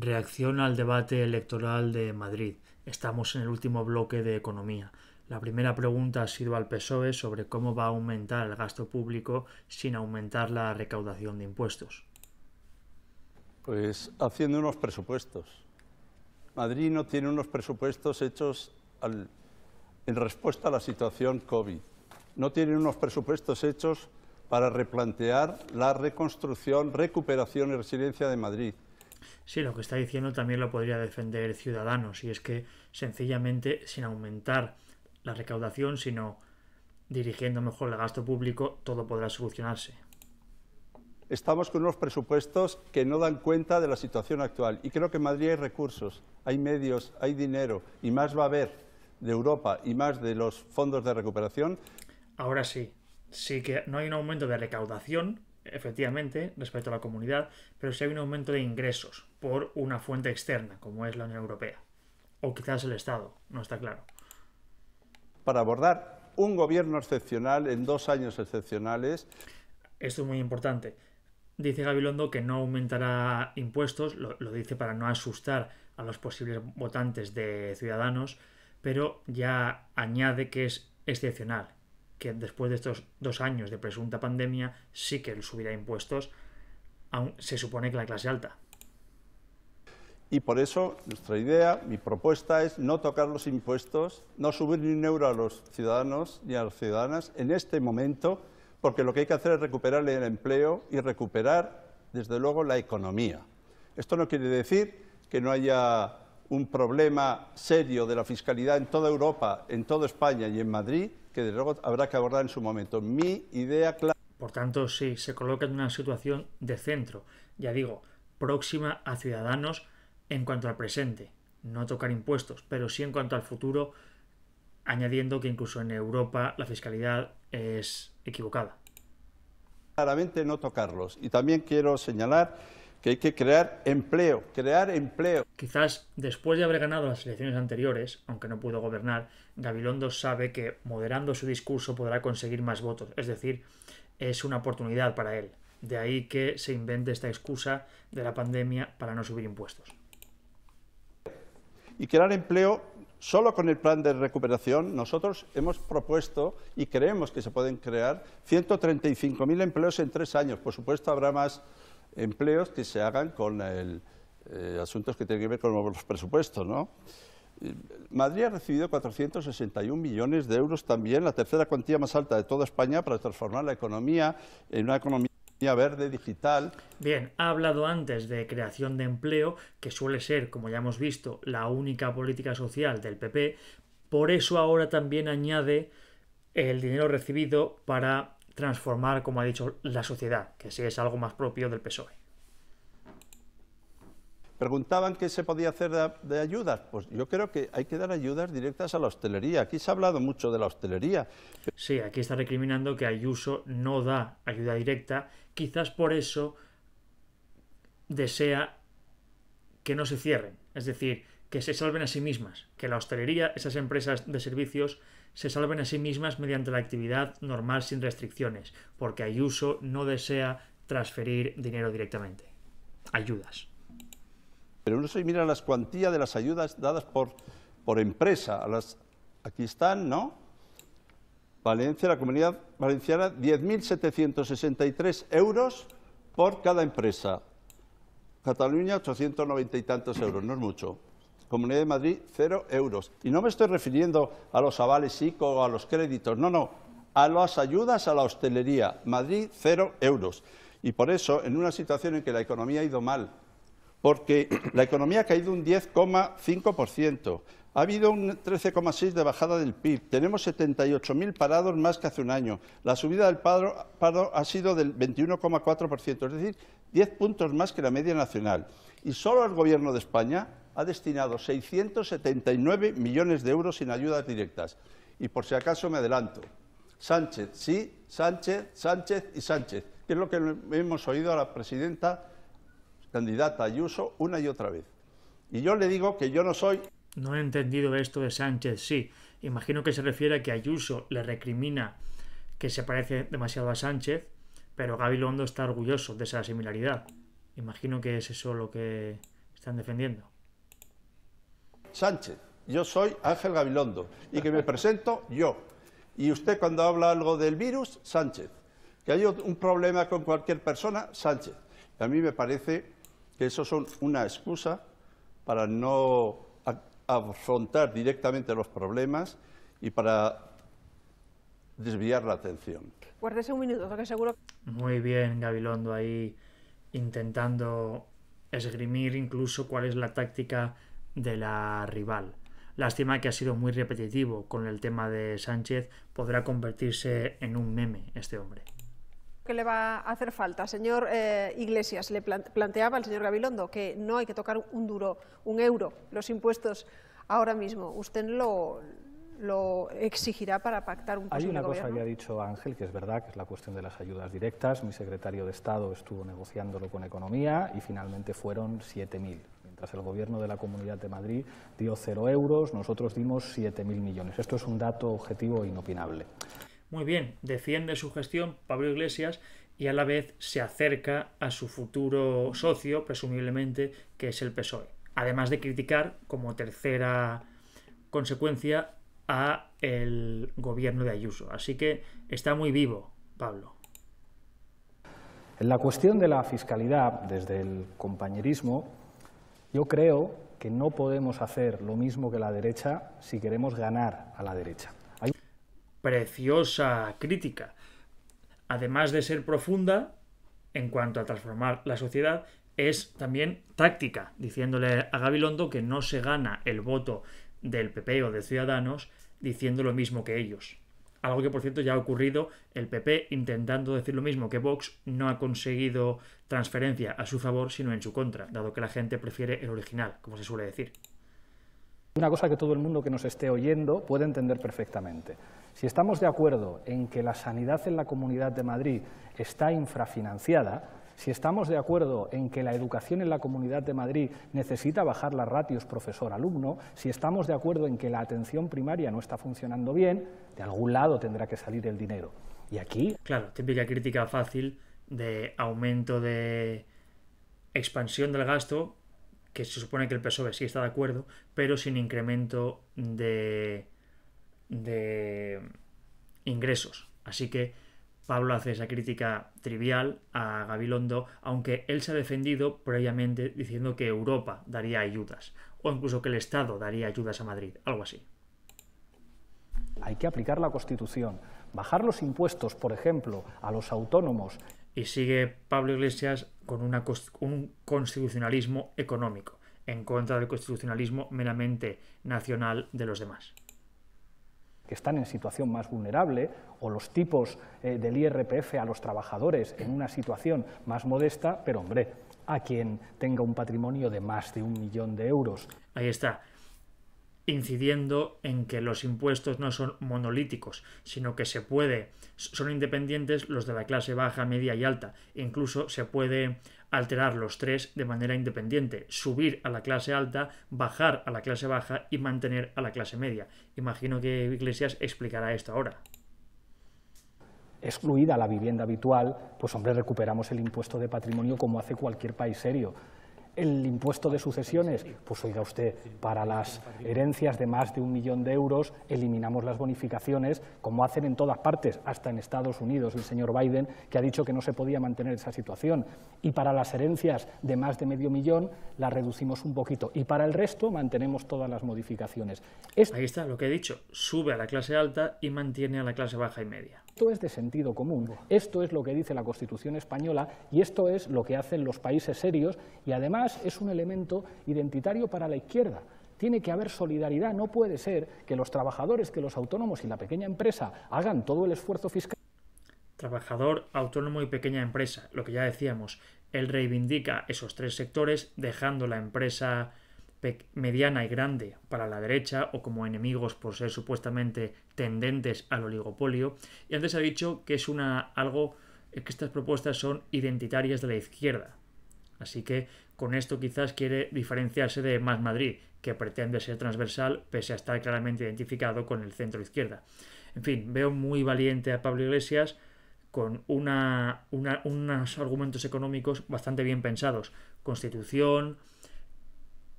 Reacción al debate electoral de Madrid. Estamos en el último bloque de economía. La primera pregunta ha sido al PSOE sobre cómo va a aumentar el gasto público sin aumentar la recaudación de impuestos. Pues haciendo unos presupuestos. Madrid no tiene unos presupuestos hechos en respuesta a la situación COVID. No tiene unos presupuestos hechos para replantear la reconstrucción, recuperación y resiliencia de Madrid Sí, lo que está diciendo también lo podría defender Ciudadanos, y es que sencillamente sin aumentar la recaudación, sino dirigiendo mejor el gasto público, todo podrá solucionarse. Estamos con unos presupuestos que no dan cuenta de la situación actual y creo que en Madrid hay recursos, hay medios, hay dinero y más va a haber de Europa y más de los fondos de recuperación. Ahora sí, sí que no hay un aumento de recaudación, efectivamente, respecto a la comunidad, pero sí hay un aumento de ingresos por una fuente externa, como es la Unión Europea. O quizás el Estado, no está claro. Para abordar un gobierno excepcional en dos años excepcionales. Esto es muy importante. Dice Gabilondo que no aumentará impuestos, lo, dice para no asustar a los posibles votantes de Ciudadanos, pero ya añade que es excepcional, que después de estos dos años de presunta pandemia sí que subirá impuestos, aun se supone que la clase alta. Y por eso nuestra idea, mi propuesta es no tocar los impuestos, no subir ni un euro a los ciudadanos ni a las ciudadanas en este momento, porque lo que hay que hacer es recuperar el empleo y recuperar, desde luego, la economía. Esto no quiere decir que no haya un problema serio de la fiscalidad en toda Europa, en toda España y en Madrid, que desde luego habrá que abordar en su momento. Mi idea clara... Por tanto, sí, se coloca en una situación de centro, ya digo, próxima a ciudadanos en cuanto al presente, no tocar impuestos, pero sí en cuanto al futuro, añadiendo que incluso en Europa la fiscalidad es equivocada. Claramente no tocarlos. Y también quiero señalar que hay que crear empleo, crear empleo. Quizás después de haber ganado las elecciones anteriores, aunque no pudo gobernar, Gabilondo sabe que moderando su discurso podrá conseguir más votos, es decir, es una oportunidad para él. De ahí que se invente esta excusa de la pandemia para no subir impuestos y crear empleo Solo con el plan de recuperación nosotros hemos propuesto y creemos que se pueden crear 135.000 empleos en tres años. Por supuesto habrá más empleos que se hagan con el, eh, asuntos que tienen que ver con los presupuestos. ¿no? Madrid ha recibido 461 millones de euros también, la tercera cuantía más alta de toda España para transformar la economía en una economía verde digital. Bien, ha hablado antes de creación de empleo, que suele ser, como ya hemos visto, la única política social del PP. Por eso ahora también añade el dinero recibido para transformar, como ha dicho, la sociedad, que sí es algo más propio del PSOE. Preguntaban qué se podía hacer de, ayudas. Pues yo creo que hay que dar ayudas directas a la hostelería. Aquí se ha hablado mucho de la hostelería. Sí, aquí está recriminando que Ayuso no da ayuda directa. Quizás por eso desea que no se cierren. Es decir, que se salven a sí mismas. Que la hostelería, esas empresas de servicios, se salven a sí mismas mediante la actividad normal sin restricciones. Porque Ayuso no desea transferir dinero directamente. Ayudas. Pero no se mira las cuantías de las ayudas dadas por, por empresa. A las, aquí están, ¿no? Valencia, la comunidad valenciana, 10.763 euros por cada empresa. Cataluña, 890 y tantos euros, no es mucho. Comunidad de Madrid, cero euros. Y no me estoy refiriendo a los avales ICO o a los créditos, no, no, a las ayudas a la hostelería. Madrid, cero euros. Y por eso, en una situación en que la economía ha ido mal, porque la economía ha caído un 10,5%. Ha habido un 13,6% de bajada del PIB. Tenemos 78.000 parados más que hace un año. La subida del paro, ha sido del 21,4%, es decir, 10 puntos más que la media nacional. Y solo el Gobierno de España ha destinado 679 millones de euros sin ayudas directas. Y por si acaso me adelanto, Sánchez sí, Sánchez, Sánchez y Sánchez, que es lo que hemos oído a la presidenta candidata Ayuso una y otra vez. Y yo le digo que yo no soy... No he entendido esto de Sánchez, sí. Imagino que se refiere a que Ayuso le recrimina que se parece demasiado a Sánchez, pero Gabilondo está orgulloso de esa similaridad. Imagino que es eso lo que están defendiendo. Sánchez, yo soy Ángel Gabilondo y que me presento yo. Y usted cuando habla algo del virus, Sánchez. Que hay un problema con cualquier persona, Sánchez. A mí me parece que eso son una excusa para no afrontar directamente los problemas y para desviar la atención. Guárdese un minuto, que seguro... Muy bien, Gabilondo, ahí intentando esgrimir incluso cuál es la táctica de la rival. Lástima que ha sido muy repetitivo con el tema de Sánchez, podrá convertirse en un meme este hombre que le va a hacer falta. Señor eh, Iglesias, le planteaba al señor Gabilondo que no hay que tocar un duro, un euro, los impuestos ahora mismo. ¿Usted lo, exigirá para pactar un Hay una cosa que ha dicho Ángel, que es verdad, que es la cuestión de las ayudas directas. Mi secretario de Estado estuvo negociándolo con Economía y finalmente fueron 7.000. Mientras el gobierno de la Comunidad de Madrid dio cero euros, nosotros dimos 7.000 millones. Esto es un dato objetivo e inopinable muy bien, defiende su gestión Pablo Iglesias y a la vez se acerca a su futuro socio, presumiblemente, que es el PSOE. Además de criticar como tercera consecuencia a el gobierno de Ayuso. Así que está muy vivo, Pablo. En la cuestión de la fiscalidad, desde el compañerismo, yo creo que no podemos hacer lo mismo que la derecha si queremos ganar a la derecha preciosa crítica. Además de ser profunda en cuanto a transformar la sociedad, es también táctica, diciéndole a Gabilondo que no se gana el voto del PP o de Ciudadanos diciendo lo mismo que ellos. Algo que, por cierto, ya ha ocurrido. El PP, intentando decir lo mismo que Vox, no ha conseguido transferencia a su favor, sino en su contra, dado que la gente prefiere el original, como se suele decir. Una cosa que todo el mundo que nos esté oyendo puede entender perfectamente. Si estamos de acuerdo en que la sanidad en la Comunidad de Madrid está infrafinanciada, si estamos de acuerdo en que la educación en la Comunidad de Madrid necesita bajar las ratios profesor-alumno, si estamos de acuerdo en que la atención primaria no está funcionando bien, de algún lado tendrá que salir el dinero. Y aquí... Claro, típica crítica fácil de aumento de expansión del gasto, que se supone que el PSOE sí está de acuerdo, pero sin incremento de de ingresos. Así que Pablo hace esa crítica trivial a Gabilondo, aunque él se ha defendido previamente diciendo que Europa daría ayudas, o incluso que el Estado daría ayudas a Madrid, algo así. Hay que aplicar la Constitución, bajar los impuestos, por ejemplo, a los autónomos. Y sigue Pablo Iglesias con un constitucionalismo económico, en contra del constitucionalismo meramente nacional de los demás que están en situación más vulnerable o los tipos eh, del IRPF a los trabajadores en una situación más modesta, pero hombre, a quien tenga un patrimonio de más de un millón de euros. Ahí está incidiendo en que los impuestos no son monolíticos, sino que se puede, son independientes los de la clase baja, media y alta, incluso se puede alterar los tres de manera independiente, subir a la clase alta, bajar a la clase baja y mantener a la clase media. Imagino que Iglesias explicará esto ahora excluida la vivienda habitual, pues hombre, recuperamos el impuesto de patrimonio como hace cualquier país serio el impuesto de sucesiones, pues oiga usted, para las herencias de más de un millón de euros eliminamos las bonificaciones, como hacen en todas partes, hasta en Estados Unidos el señor Biden, que ha dicho que no se podía mantener esa situación. Y para las herencias de más de medio millón las reducimos un poquito. Y para el resto mantenemos todas las modificaciones. Ahí está lo que he dicho, sube a la clase alta y mantiene a la clase baja y media. Esto es de sentido común, esto es lo que dice la Constitución española y esto es lo que hacen los países serios y además es un elemento identitario para la izquierda. Tiene que haber solidaridad, no puede ser que los trabajadores, que los autónomos y la pequeña empresa hagan todo el esfuerzo fiscal. Trabajador, autónomo y pequeña empresa, lo que ya decíamos, él reivindica esos tres sectores dejando la empresa mediana y grande para la derecha o como enemigos por ser supuestamente tendentes al oligopolio. Y antes ha dicho que es una, algo eh, que estas propuestas son identitarias de la izquierda. Así que con esto quizás quiere diferenciarse de Más Madrid, que pretende ser transversal pese a estar claramente identificado con el centro izquierda. En fin, veo muy valiente a Pablo Iglesias con una, una, unos argumentos económicos bastante bien pensados. Constitución,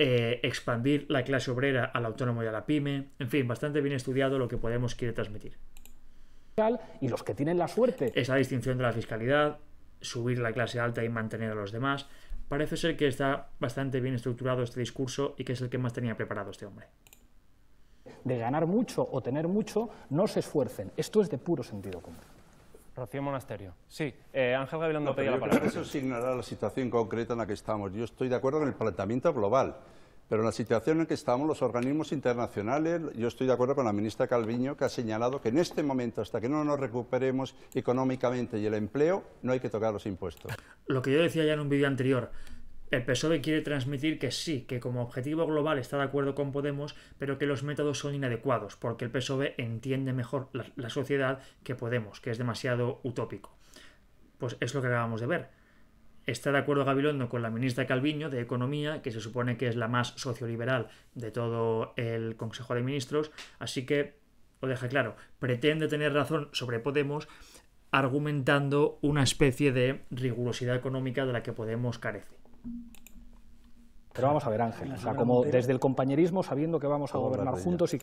eh, expandir la clase obrera al autónomo y a la pyme, en fin, bastante bien estudiado lo que Podemos quiere transmitir. Y los que tienen la suerte. Esa distinción de la fiscalidad, subir la clase alta y mantener a los demás, parece ser que está bastante bien estructurado este discurso y que es el que más tenía preparado este hombre de ganar mucho o tener mucho, no se esfuercen. Esto es de puro sentido común. Rocío Monasterio. Sí, eh, Ángel Gabilondo no, pedía la palabra. Eso es la situación concreta en la que estamos. Yo estoy de acuerdo con el planteamiento global, pero en la situación en que estamos los organismos internacionales, yo estoy de acuerdo con la ministra Calviño, que ha señalado que en este momento, hasta que no nos recuperemos económicamente y el empleo, no hay que tocar los impuestos. Lo que yo decía ya en un vídeo anterior, el PSOE quiere transmitir que sí, que como objetivo global está de acuerdo con Podemos, pero que los métodos son inadecuados, porque el PSOE entiende mejor la, sociedad que Podemos, que es demasiado utópico. Pues es lo que acabamos de ver. Está de acuerdo Gabilondo con la ministra Calviño de Economía, que se supone que es la más socioliberal de todo el Consejo de Ministros, así que lo deja claro, pretende tener razón sobre Podemos argumentando una especie de rigurosidad económica de la que Podemos carece. Pero vamos a ver, Ángel, como desde el compañerismo, sabiendo que vamos a gobernar juntos y...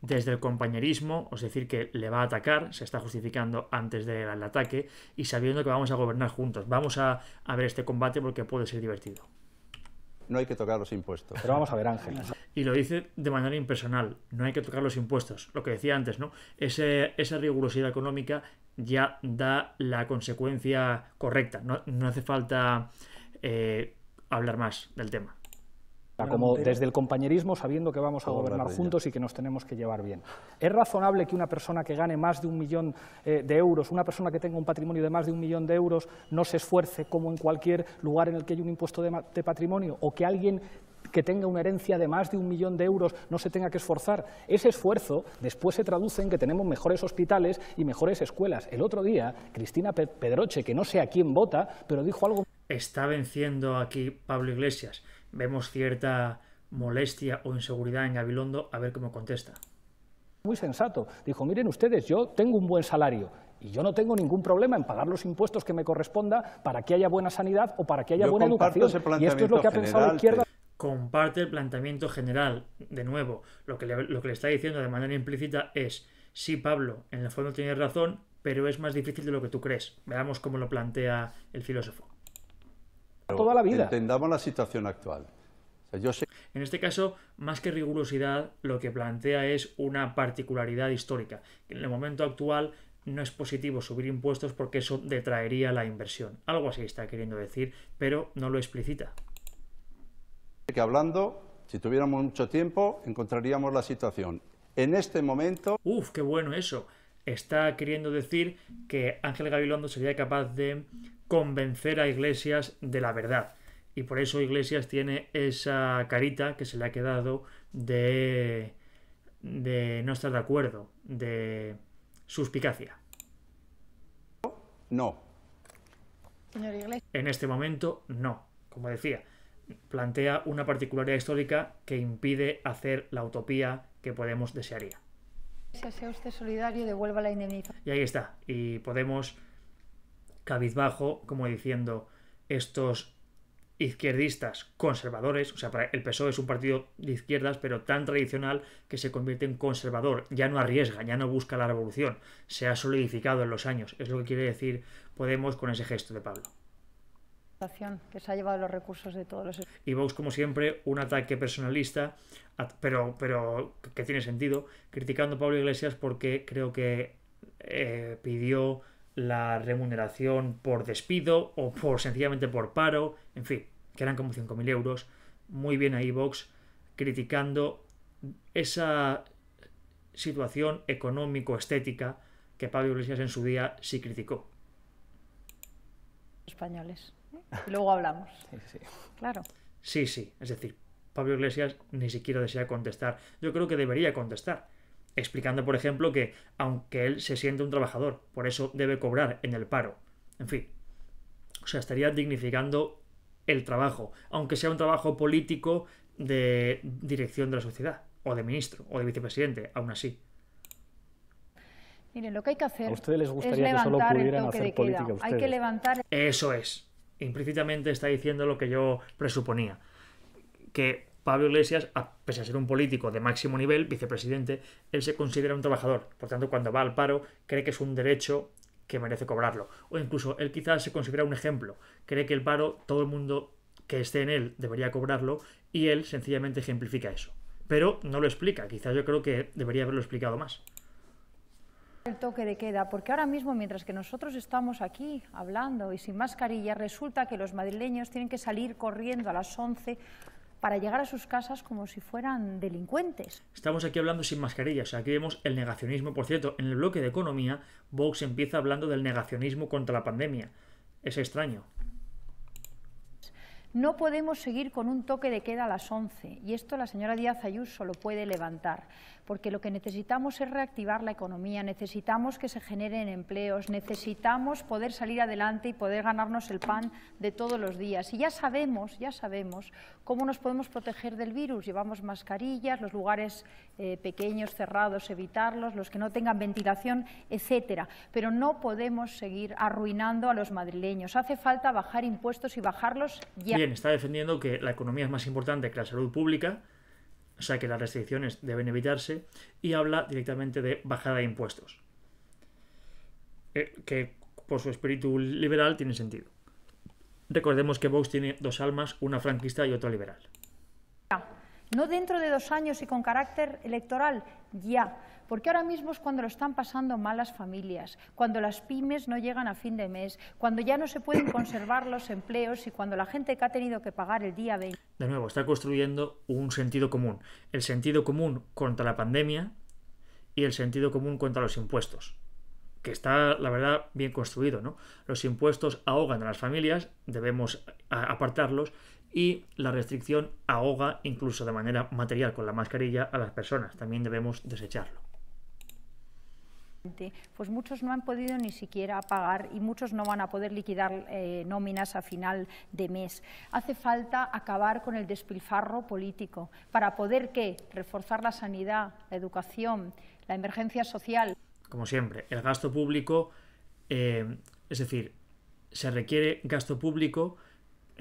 Desde el compañerismo, es decir, que le va a atacar, se está justificando antes del ataque, y sabiendo que vamos a gobernar juntos. Vamos a, ver este combate porque puede ser divertido. No hay que tocar los impuestos. Pero vamos a ver, Ángel. Y lo dice de manera impersonal, no hay que tocar los impuestos. Lo que decía antes, ¿no? esa rigurosidad económica ya da la consecuencia correcta. no hace falta eh, hablar más del tema. Como desde el compañerismo, sabiendo que vamos a gobernar juntos y que nos tenemos que llevar bien. ¿Es razonable que una persona que gane más de un millón eh, de euros, una persona que tenga un patrimonio de más de un millón de euros, no se esfuerce como en cualquier lugar en el que hay un impuesto de, de patrimonio? ¿O que alguien que tenga una herencia de más de un millón de euros no se tenga que esforzar. Ese esfuerzo después se traduce en que tenemos mejores hospitales y mejores escuelas. El otro día, Cristina Pedroche, que no sé a quién vota, pero dijo algo está venciendo aquí Pablo Iglesias. Vemos cierta molestia o inseguridad en Gabilondo, a ver cómo contesta. Muy sensato. Dijo, miren ustedes, yo tengo un buen salario y yo no tengo ningún problema en pagar los impuestos que me corresponda para que haya buena sanidad o para que haya buena educación. Y esto es lo que ha pensado la izquierda. Comparte el planteamiento general. De nuevo, lo que, le, lo que le está diciendo de manera implícita es, sí, Pablo, en el fondo tienes razón, pero es más difícil de lo que tú crees. Veamos cómo lo plantea el filósofo la vida. Entendamos la situación actual. En este caso, más que rigurosidad, lo que plantea es una particularidad histórica. En el momento actual no es positivo subir impuestos porque eso detraería la inversión. Algo así está queriendo decir, pero no lo explicita. hablando, si tuviéramos mucho tiempo, encontraríamos la situación. En este momento... Uf, qué bueno eso está queriendo decir que Ángel Gabilondo sería capaz de convencer a Iglesias de la verdad. Y por eso Iglesias tiene esa carita que se le ha quedado de, no estar de acuerdo, de suspicacia. No. En este momento, no. Como decía, plantea una particularidad histórica que impide hacer la utopía que Podemos desearía usted solidario y devuelva la Y ahí está. Y Podemos, cabizbajo, como diciendo, estos izquierdistas conservadores, o sea, para el PSOE es un partido de izquierdas, pero tan tradicional que se convierte en conservador, ya no arriesga, ya no busca la revolución, se ha solidificado en los años, es lo que quiere decir Podemos con ese gesto de Pablo que se ha llevado los recursos de todos los... Y Vox, como siempre, un ataque personalista, pero, pero que tiene sentido, criticando a Pablo Iglesias porque creo que eh, pidió la remuneración por despido o por sencillamente por paro, en fin, que eran como 5.000 euros. Muy bien ahí Vox criticando esa situación económico-estética que Pablo Iglesias en su día sí criticó. Españoles luego hablamos. Sí, sí. Claro. Sí, sí. Es decir, Pablo Iglesias ni siquiera desea contestar. Yo creo que debería contestar. Explicando, por ejemplo, que aunque él se siente un trabajador, por eso debe cobrar en el paro. En fin. O sea, estaría dignificando el trabajo, aunque sea un trabajo político de dirección de la sociedad, o de ministro, o de vicepresidente, aún así. Miren, lo que hay que hacer. ustedes es levantar que solo el Hay que levantar. Eso es implícitamente está diciendo lo que yo presuponía, que Pablo Iglesias, a, pese a ser un político de máximo nivel, vicepresidente, él se considera un trabajador. Por tanto, cuando va al paro, cree que es un derecho que merece cobrarlo. O incluso él quizás se considera un ejemplo. Cree que el paro, todo el mundo que esté en él debería cobrarlo y él sencillamente ejemplifica eso. Pero no lo explica. Quizás yo creo que debería haberlo explicado más. El toque de queda, porque ahora mismo, mientras que nosotros estamos aquí hablando y sin mascarilla, resulta que los madrileños tienen que salir corriendo a las 11 para llegar a sus casas como si fueran delincuentes. Estamos aquí hablando sin mascarilla, o sea, aquí vemos el negacionismo. Por cierto, en el bloque de economía, Vox empieza hablando del negacionismo contra la pandemia. Es extraño. No podemos seguir con un toque de queda a las 11 y esto la señora Díaz Ayuso lo puede levantar porque lo que necesitamos es reactivar la economía, necesitamos que se generen empleos, necesitamos poder salir adelante y poder ganarnos el pan de todos los días. Y ya sabemos, ya sabemos cómo nos podemos proteger del virus. Llevamos mascarillas, los lugares eh, pequeños, cerrados, evitarlos, los que no tengan ventilación, etcétera. Pero no podemos seguir arruinando a los madrileños. Hace falta bajar impuestos y bajarlos ya. Bien, está defendiendo que la economía es más importante que la salud pública o sea que las restricciones deben evitarse, y habla directamente de bajada de impuestos, eh, que por su espíritu liberal tiene sentido. Recordemos que Vox tiene dos almas, una franquista y otra liberal. No dentro de dos años y con carácter electoral, ya. Porque ahora mismo es cuando lo están pasando malas familias, cuando las pymes no llegan a fin de mes, cuando ya no se pueden conservar los empleos y cuando la gente que ha tenido que pagar el día 20. De nuevo, está construyendo un sentido común. El sentido común contra la pandemia y el sentido común contra los impuestos. Que está, la verdad, bien construido, ¿no? Los impuestos ahogan a las familias, debemos apartarlos y la restricción ahoga incluso de manera material con la mascarilla a las personas. También debemos desecharlo. Pues muchos no han podido ni siquiera pagar y muchos no van a poder liquidar eh, nóminas a final de mes. Hace falta acabar con el despilfarro político para poder ¿qué? reforzar la sanidad, la educación, la emergencia social. Como siempre, el gasto público, eh, es decir, se requiere gasto público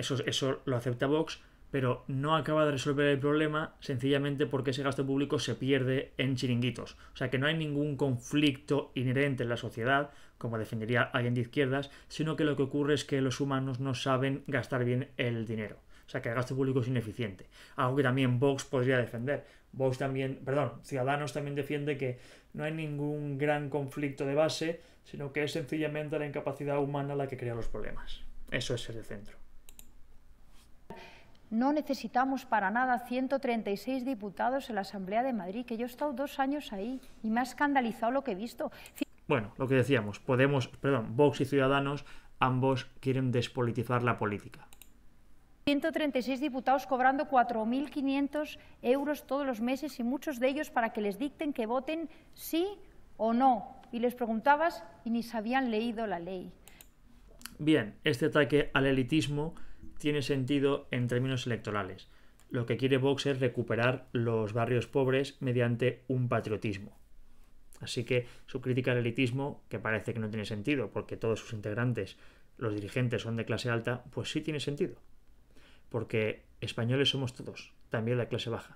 eso, lo acepta Vox, pero no acaba de resolver el problema sencillamente porque ese gasto público se pierde en chiringuitos. O sea que no hay ningún conflicto inherente en la sociedad, como defendería alguien de izquierdas, sino que lo que ocurre es que los humanos no saben gastar bien el dinero. O sea que el gasto público es ineficiente. Algo que también Vox podría defender. Vox también, perdón, Ciudadanos también defiende que no hay ningún gran conflicto de base, sino que es sencillamente la incapacidad humana la que crea los problemas. Eso es el de centro. No necesitamos para nada 136 diputados en la Asamblea de Madrid, que yo he estado dos años ahí y me ha escandalizado lo que he visto. Bueno, lo que decíamos, Podemos, perdón, Vox y Ciudadanos ambos quieren despolitizar la política. 136 diputados cobrando 4.500 euros todos los meses y muchos de ellos para que les dicten que voten sí o no. Y les preguntabas y ni sabían habían leído la ley. Bien, este ataque al elitismo tiene sentido en términos electorales. Lo que quiere Vox es recuperar los barrios pobres mediante un patriotismo. Así que su crítica al elitismo, que parece que no tiene sentido, porque todos sus integrantes, los dirigentes, son de clase alta, pues sí tiene sentido. Porque españoles somos todos, también la clase baja.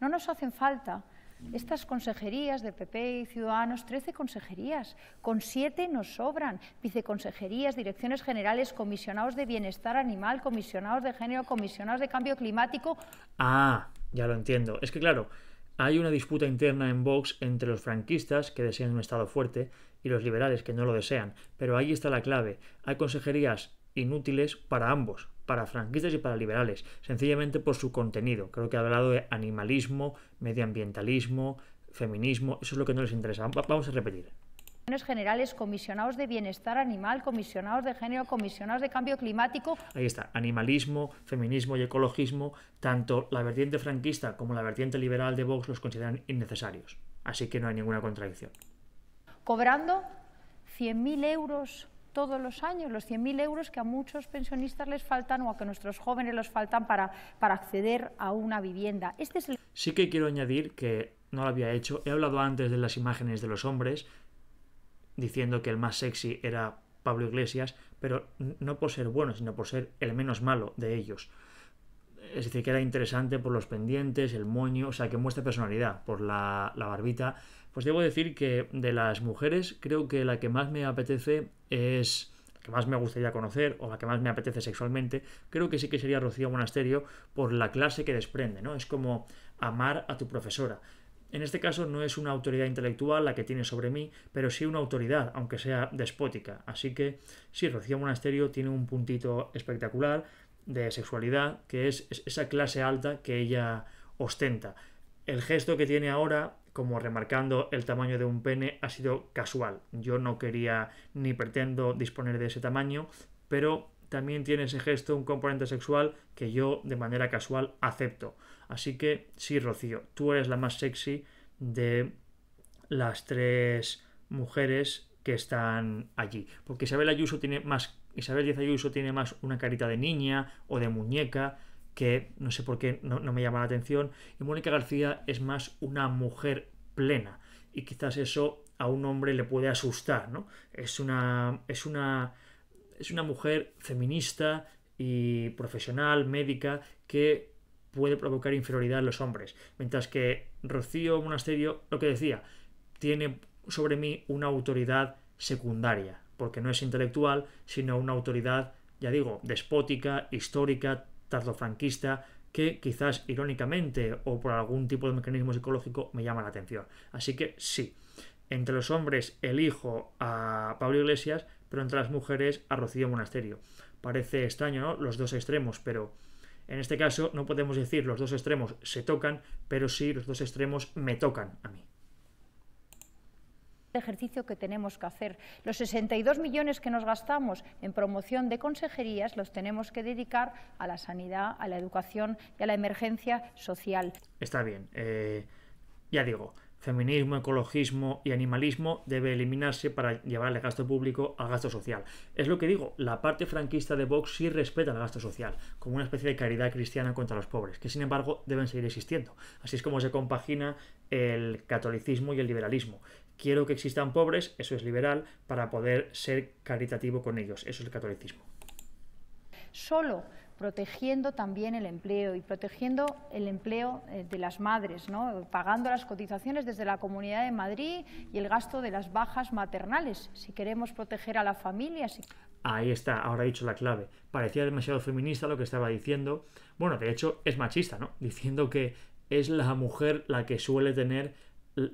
No nos hacen falta estas consejerías de PP y Ciudadanos, 13 consejerías, con 7 nos sobran. Viceconsejerías, direcciones generales, comisionados de bienestar animal, comisionados de género, comisionados de cambio climático. Ah, ya lo entiendo. Es que claro, hay una disputa interna en Vox entre los franquistas, que desean un Estado fuerte, y los liberales, que no lo desean. Pero ahí está la clave. Hay consejerías inútiles para ambos, para franquistas y para liberales, sencillamente por su contenido. Creo que ha hablado de animalismo, medioambientalismo, feminismo, eso es lo que no les interesa. Vamos a repetir generales, comisionados de bienestar animal, comisionados de género, comisionados de cambio climático. Ahí está, animalismo, feminismo y ecologismo, tanto la vertiente franquista como la vertiente liberal de Vox los consideran innecesarios. Así que no hay ninguna contradicción. Cobrando 100.000 euros todos los años, los 100.000 euros que a muchos pensionistas les faltan o a que nuestros jóvenes les faltan para, para acceder a una vivienda. Este sí que quiero añadir que no lo había hecho, he hablado antes de las imágenes de los hombres, diciendo que el más sexy era Pablo Iglesias, pero no por ser bueno, sino por ser el menos malo de ellos es decir, que era interesante por los pendientes, el moño, o sea, que muestra personalidad por la, barbita. Pues debo decir que de las mujeres creo que la que más me apetece es La que más me gustaría conocer o la que más me apetece sexualmente, creo que sí que sería Rocío Monasterio por la clase que desprende, ¿no? Es como amar a tu profesora. En este caso no es una autoridad intelectual la que tiene sobre mí, pero sí una autoridad, aunque sea despótica. Así que sí, Rocío Monasterio tiene un puntito espectacular, de sexualidad, que es esa clase alta que ella ostenta. El gesto que tiene ahora, como remarcando el tamaño de un pene, ha sido casual. Yo no quería ni pretendo disponer de ese tamaño, pero también tiene ese gesto un componente sexual que yo de manera casual acepto. Así que sí, Rocío, tú eres la más sexy de las tres mujeres que están allí. Porque Isabel Ayuso tiene más Isabel Díaz Ayuso tiene más una carita de niña o de muñeca, que no sé por qué no, me llama la atención, y Mónica García es más una mujer plena, y quizás eso a un hombre le puede asustar, ¿no? Es una, es una, es una mujer feminista y profesional, médica, que puede provocar inferioridad en los hombres, mientras que Rocío Monasterio, lo que decía, tiene sobre mí una autoridad secundaria, porque no es intelectual, sino una autoridad, ya digo, despótica, histórica, tardofranquista, que quizás irónicamente o por algún tipo de mecanismo psicológico me llama la atención. Así que sí, entre los hombres elijo a Pablo Iglesias, pero entre las mujeres a Rocío Monasterio. Parece extraño, ¿no? Los dos extremos, pero en este caso no podemos decir los dos extremos se tocan, pero sí los dos extremos me tocan a mí. Este ejercicio que tenemos que hacer. Los 62 millones que nos gastamos en promoción de consejerías los tenemos que dedicar a la sanidad, a la educación y a la emergencia social. Está bien, eh, ya digo, feminismo, ecologismo y animalismo debe eliminarse para llevar el gasto público al gasto social. Es lo que digo, la parte franquista de Vox sí respeta el gasto social, como una especie de caridad cristiana contra los pobres, que sin embargo deben seguir existiendo. Así es como se compagina el catolicismo y el liberalismo quiero que existan pobres, eso es liberal, para poder ser caritativo con ellos, eso es el catolicismo. Solo protegiendo también el empleo y protegiendo el empleo eh, de las madres, pagando las cotizaciones desde la Comunidad de Madrid y el gasto de las bajas maternales, si queremos proteger a la familia. Ahí está, ahora he dicho la clave. Parecía demasiado feminista lo que estaba diciendo. Bueno, de hecho es machista, ¿no? Diciendo que es la mujer la que suele tener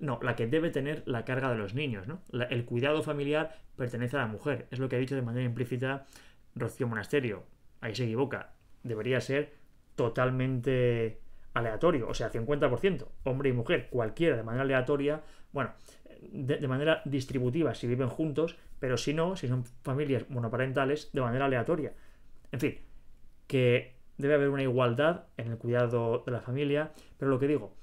no, la que debe tener la carga de los niños, ¿no? el cuidado familiar pertenece a la mujer, es lo que ha dicho de manera implícita Rocío Monasterio. Ahí se equivoca. Debería ser totalmente aleatorio, o sea, 50%, hombre y mujer, cualquiera de manera aleatoria, bueno, de, manera distributiva si viven juntos, pero si no, si son familias monoparentales, de manera aleatoria. En fin, que debe haber una igualdad en el cuidado de la familia, pero lo que digo,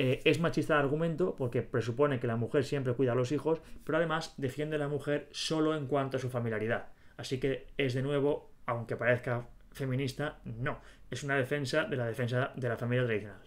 eh, es machista de argumento porque presupone que la mujer siempre cuida a los hijos, pero además defiende a la mujer solo en cuanto a su familiaridad. Así que es de nuevo, aunque parezca feminista, no. Es una defensa de la defensa de la familia tradicional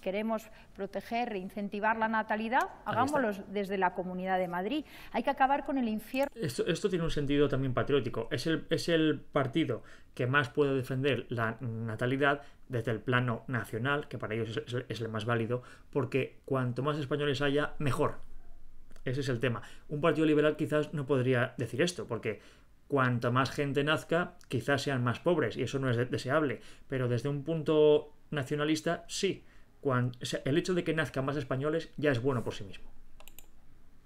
queremos proteger e incentivar la natalidad, hagámoslo desde la Comunidad de Madrid. Hay que acabar con el infierno. Esto, tiene un sentido también patriótico. Es el, partido que más puede defender la natalidad desde el plano nacional, que para ellos es, el más válido, porque cuanto más españoles haya, mejor. Ese es el tema. Un partido liberal quizás no podría decir esto, porque cuanto más gente nazca, quizás sean más pobres, y eso no es deseable. Pero desde un punto nacionalista, sí el hecho de que nazcan más españoles ya es bueno por sí mismo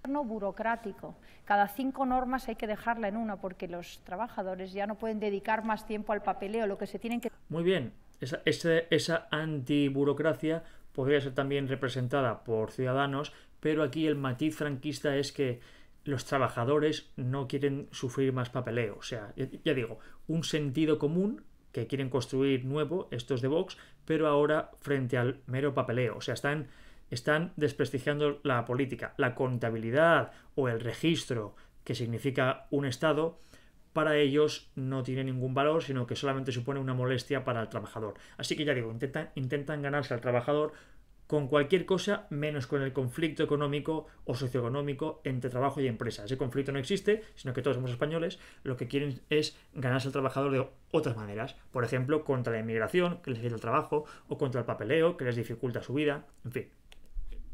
burocrático. Cada cinco normas hay que dejarla en una porque los trabajadores ya no pueden dedicar más tiempo al papeleo, lo que se tienen que... Muy bien, esa, esa, esa antiburocracia podría ser también representada por ciudadanos, pero aquí el matiz franquista es que los trabajadores no quieren sufrir más papeleo. O sea, ya digo, un sentido común que quieren construir nuevo, estos de Vox, pero ahora frente al mero papeleo. O sea, están, están desprestigiando la política, la contabilidad o el registro que significa un Estado, para ellos no tiene ningún valor, sino que solamente supone una molestia para el trabajador. Así que ya digo, intentan, intentan ganarse al trabajador con cualquier cosa menos con el conflicto económico o socioeconómico entre trabajo y empresa. Ese conflicto no existe, sino que todos somos españoles, lo que quieren es ganarse al trabajador de otras maneras, por ejemplo, contra la inmigración, que les quita el trabajo, o contra el papeleo, que les dificulta su vida, en fin.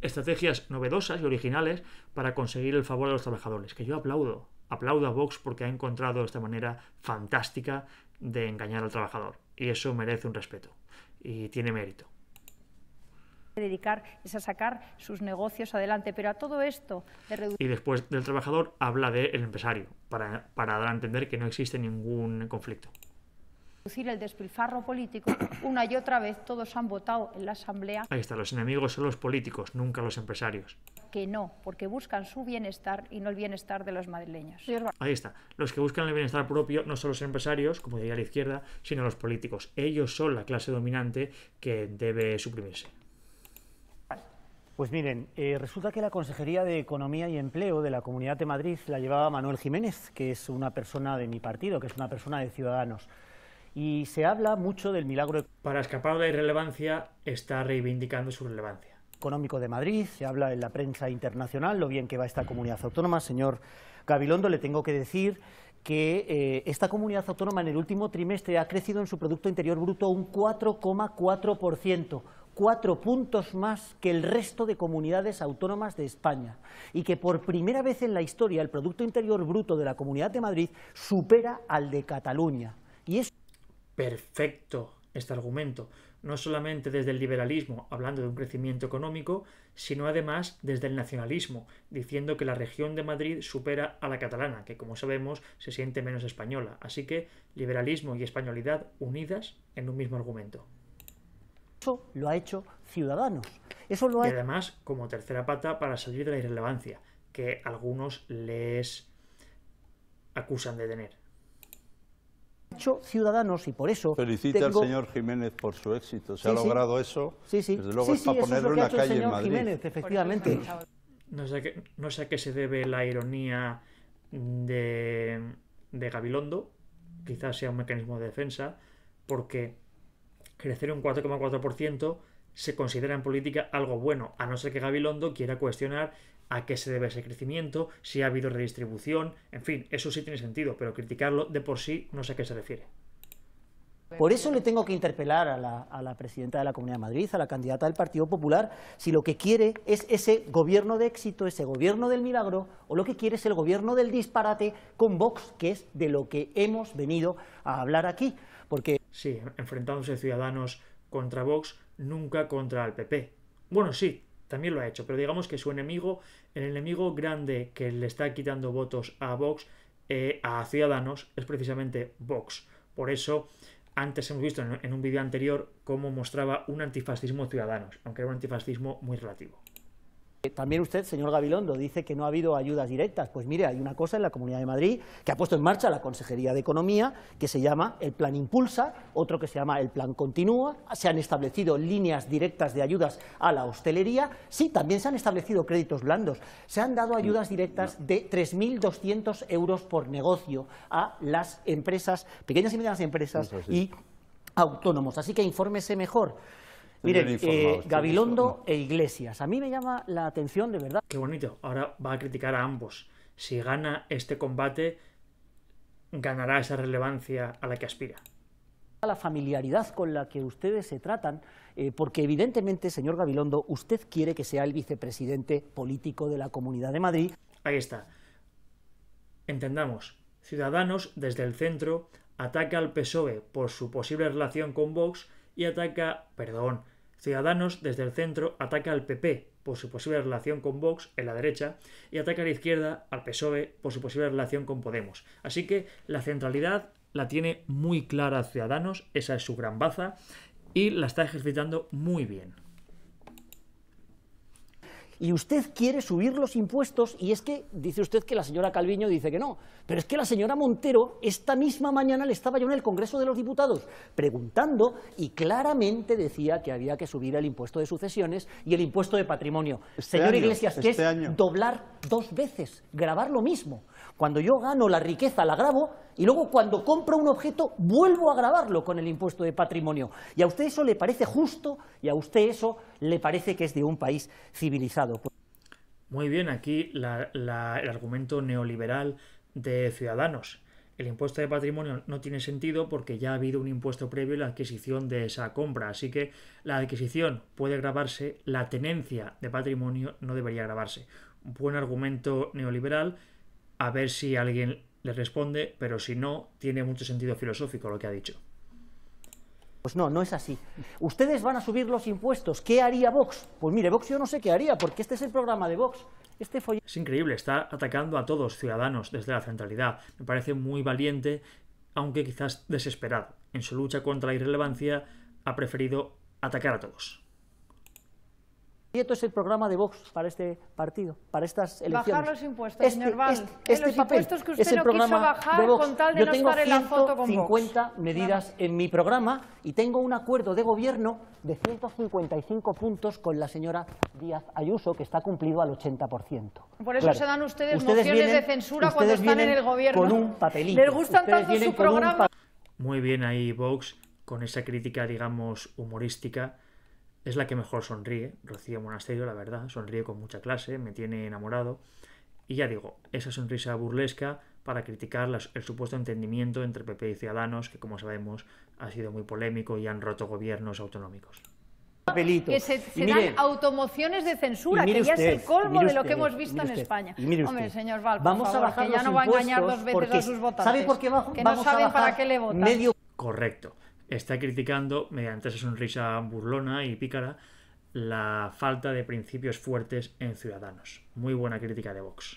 Estrategias novedosas y originales para conseguir el favor de los trabajadores, que yo aplaudo, aplaudo a Vox porque ha encontrado esta manera fantástica de engañar al trabajador, y eso merece un respeto, y tiene mérito dedicar es a sacar sus negocios adelante. Pero a todo esto Y después del trabajador habla del empresario, para, para dar a entender que no existe ningún conflicto el despilfarro político, una y otra vez todos han votado en la Asamblea. Ahí está, los enemigos son los políticos, nunca los empresarios. Que no, porque buscan su bienestar y no el bienestar de los madrileños. Ahí está, los que buscan el bienestar propio no son los empresarios, como diría la izquierda, sino los políticos. Ellos son la clase dominante que debe suprimirse. Pues miren, eh, resulta que la Consejería de Economía y Empleo de la Comunidad de Madrid la llevaba Manuel Jiménez, que es una persona de mi partido, que es una persona de Ciudadanos. Y se habla mucho del milagro. Para escapar de la irrelevancia, está reivindicando su relevancia. Económico de Madrid, se habla en la prensa internacional, lo bien que va esta comunidad autónoma. Señor Gabilondo, le tengo que decir que eh, esta comunidad autónoma en el último trimestre ha crecido en su Producto Interior Bruto un 4,4% cuatro puntos más que el resto de comunidades autónomas de España y que por primera vez en la historia el Producto Interior Bruto de la Comunidad de Madrid supera al de Cataluña. Y es... Perfecto este argumento, no solamente desde el liberalismo, hablando de un crecimiento económico, sino además desde el nacionalismo, diciendo que la región de Madrid supera a la catalana, que como sabemos se siente menos española. Así que liberalismo y españolidad unidas en un mismo argumento. Eso lo ha hecho Ciudadanos. Eso lo ha... Y además, como tercera pata para salir de la irrelevancia, que algunos les acusan de tener. Hecho ciudadanos y por eso. Felicita al señor Jiménez por su éxito. Se ha logrado eso. Sí, sí. Desde luego sí, es calle en Madrid. efectivamente. No sé, a qué, se debe la ironía de, de Gabilondo. Quizás sea un mecanismo de defensa. Porque crecer un 4,4% se considera en política algo bueno, a no ser que Gabilondo quiera cuestionar a qué se debe ese crecimiento, si ha habido redistribución, en fin, eso sí tiene sentido, pero criticarlo de por sí no sé a qué se refiere. Por eso le tengo que interpelar a la, a la, presidenta de la Comunidad de Madrid, a la candidata del Partido Popular, si lo que quiere es ese gobierno de éxito, ese gobierno del milagro, o lo que quiere es el gobierno del disparate con Vox, que es de lo que hemos venido a hablar aquí. Porque Sí, enfrentándose Ciudadanos contra Vox, nunca contra el PP. Bueno, sí, también lo ha hecho, pero digamos que su enemigo, el enemigo grande que le está quitando votos a Vox, eh, a Ciudadanos, es precisamente Vox. Por eso, antes hemos visto en, un vídeo anterior cómo mostraba un antifascismo Ciudadanos, aunque era un antifascismo muy relativo. Eh, también usted, señor Gabilondo, dice que no ha habido ayudas directas. Pues mire, hay una cosa en la Comunidad de Madrid que ha puesto en marcha la Consejería de Economía, que se llama el Plan Impulsa, otro que se llama el Plan Continúa. Se han establecido líneas directas de ayudas a la hostelería. Sí, también se han establecido créditos blandos. Se han dado ayudas directas de 3.200 euros por negocio a las empresas, pequeñas y medianas empresas y autónomos. Así que infórmese mejor. Miren, eh, Gabilondo e Iglesias. A mí me llama la atención de verdad. Qué bonito. Ahora va a criticar a ambos. Si gana este combate, ganará esa relevancia a la que aspira. La familiaridad con la que ustedes se tratan, eh, porque evidentemente, señor Gabilondo, usted quiere que sea el vicepresidente político de la Comunidad de Madrid. Ahí está. Entendamos, Ciudadanos desde el centro ataca al PSOE por su posible relación con Vox y ataca, perdón, Ciudadanos desde el centro ataca al PP por su posible relación con Vox en la derecha y ataca a la izquierda al PSOE por su posible relación con Podemos. Así que la centralidad la tiene muy clara Ciudadanos, esa es su gran baza y la está ejercitando muy bien y usted quiere subir los impuestos y es que dice usted que la señora Calviño dice que no, pero es que la señora Montero esta misma mañana le estaba yo en el Congreso de los Diputados preguntando y claramente decía que había que subir el impuesto de sucesiones y el impuesto de patrimonio. Este Señor Iglesias, que este es doblar dos veces, grabar lo mismo. Cuando yo gano la riqueza, la grabo y luego cuando compro un objeto, vuelvo a grabarlo con el impuesto de patrimonio. Y a usted eso le parece justo y a usted eso le parece que es de un país civilizado. Muy bien, aquí el argumento neoliberal de Ciudadanos. El impuesto de patrimonio no tiene sentido porque ya ha habido un impuesto previo en la adquisición de esa compra, así que la adquisición puede grabarse, la tenencia de patrimonio no debería grabarse. Un buen argumento neoliberal a ver si alguien le responde, pero si no, tiene mucho sentido filosófico lo que ha dicho. Pues no, no es así. Ustedes van a subir los impuestos. ¿Qué haría Vox? Pues mire, Vox yo no sé qué haría, porque este es el programa de Vox. Este Es increíble, está atacando a todos ciudadanos desde la centralidad. Me parece muy valiente, aunque quizás desesperado. En su lucha contra la irrelevancia ha preferido atacar a todos. Y esto es el programa de Vox para este partido, para estas elecciones. Bajar los este impuestos, señor Valls. Este, este los impuestos que usted no quiso bajar con tal de no estar en la foto con 150 50 medidas en mi programa y tengo un acuerdo de gobierno de 155 puntos con la señora Díaz Ayuso, que está cumplido al 80%. Por eso se dan ustedes, mociones de censura cuando están en el gobierno. con un papelito. Les gustan tanto su programa. Muy bien ahí Vox, con esa crítica, digamos, humorística es la que mejor sonríe, Rocío Monasterio, la verdad, sonríe con mucha clase, me tiene enamorado. Y ya digo, esa sonrisa burlesca para criticar las, el supuesto entendimiento entre PP y Ciudadanos, que como sabemos ha sido muy polémico y han roto gobiernos autonómicos. Que se, dan automociones de censura, que ya es el colmo de lo que hemos visto en España. Hombre, señor Val, vamos a bajar que ya no va a engañar dos veces a sus votantes. ¿Sabe por qué vamos para qué le votan. Medio... Correcto está criticando, mediante esa sonrisa burlona y pícara, la falta de principios fuertes en Ciudadanos. Muy buena crítica de Vox.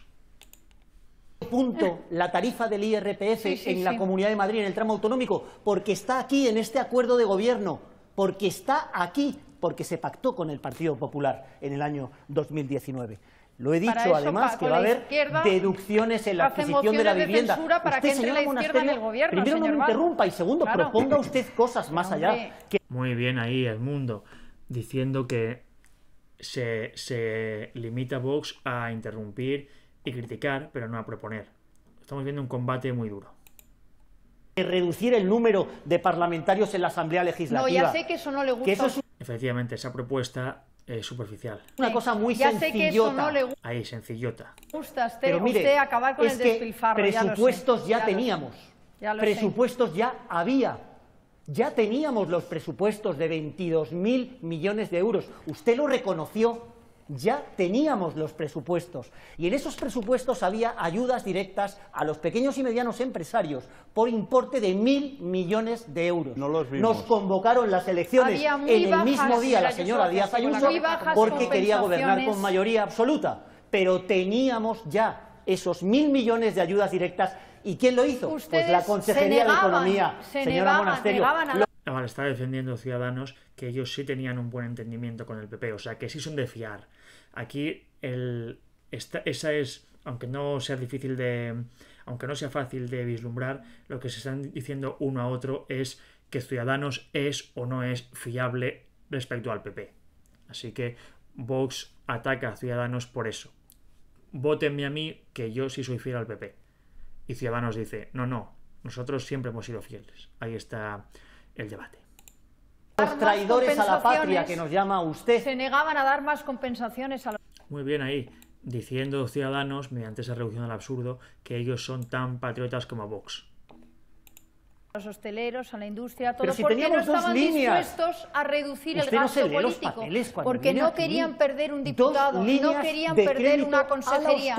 Punto la tarifa del IRPF en la Comunidad de Madrid, en el tramo autonómico, porque está aquí en este acuerdo de gobierno, porque está aquí, porque se pactó con el Partido Popular en el año 2019. Lo he dicho además que va a haber deducciones en la adquisición de la vivienda. la primero no me interrumpa y segundo, proponga usted cosas más allá. Muy bien ahí el mundo, diciendo que se, se limita Vox a interrumpir y criticar, pero no a proponer. Estamos viendo un combate muy duro reducir el número de parlamentarios en la Asamblea Legislativa. No, ya sé que eso no le gusta. Efectivamente, esa propuesta eh, superficial. Una cosa muy sencillota. Ahí, sencillota. Gusta usted, Pero mire, acabar con el que presupuestos ya, teníamos. presupuestos ya había. Ya teníamos los presupuestos de 22.000 millones de euros. Usted lo reconoció ya teníamos los presupuestos y en esos presupuestos había ayudas directas a los pequeños y medianos empresarios por importe de mil millones de euros. Nos convocaron las elecciones en el mismo día la señora Díaz Ayuso porque quería gobernar con mayoría absoluta, pero teníamos ya esos mil millones de ayudas directas. ¿Y quién lo hizo? pues la Consejería de Economía, señora Monasterio ahora está defendiendo Ciudadanos que ellos sí tenían un buen entendimiento con el PP, o sea que sí son de fiar. Aquí el, esa es, aunque no sea difícil de, aunque no sea fácil de vislumbrar, lo que se están diciendo uno a otro es que Ciudadanos es o no es fiable respecto al PP. Así que Vox ataca a Ciudadanos por eso. Vótenme a mí que yo sí soy fiel al PP. Y Ciudadanos dice, no, no, nosotros siempre hemos sido fieles. Ahí está el debate. Los traidores a la patria que nos llama usted. Se negaban a dar más compensaciones a Muy bien ahí, diciendo Ciudadanos, mediante esa reducción al absurdo, que ellos son tan patriotas como Vox los hosteleros, a la industria, todo si porque no estaban dispuestos a reducir el gasto político, porque no querían perder un diputado, no querían perder una consejería.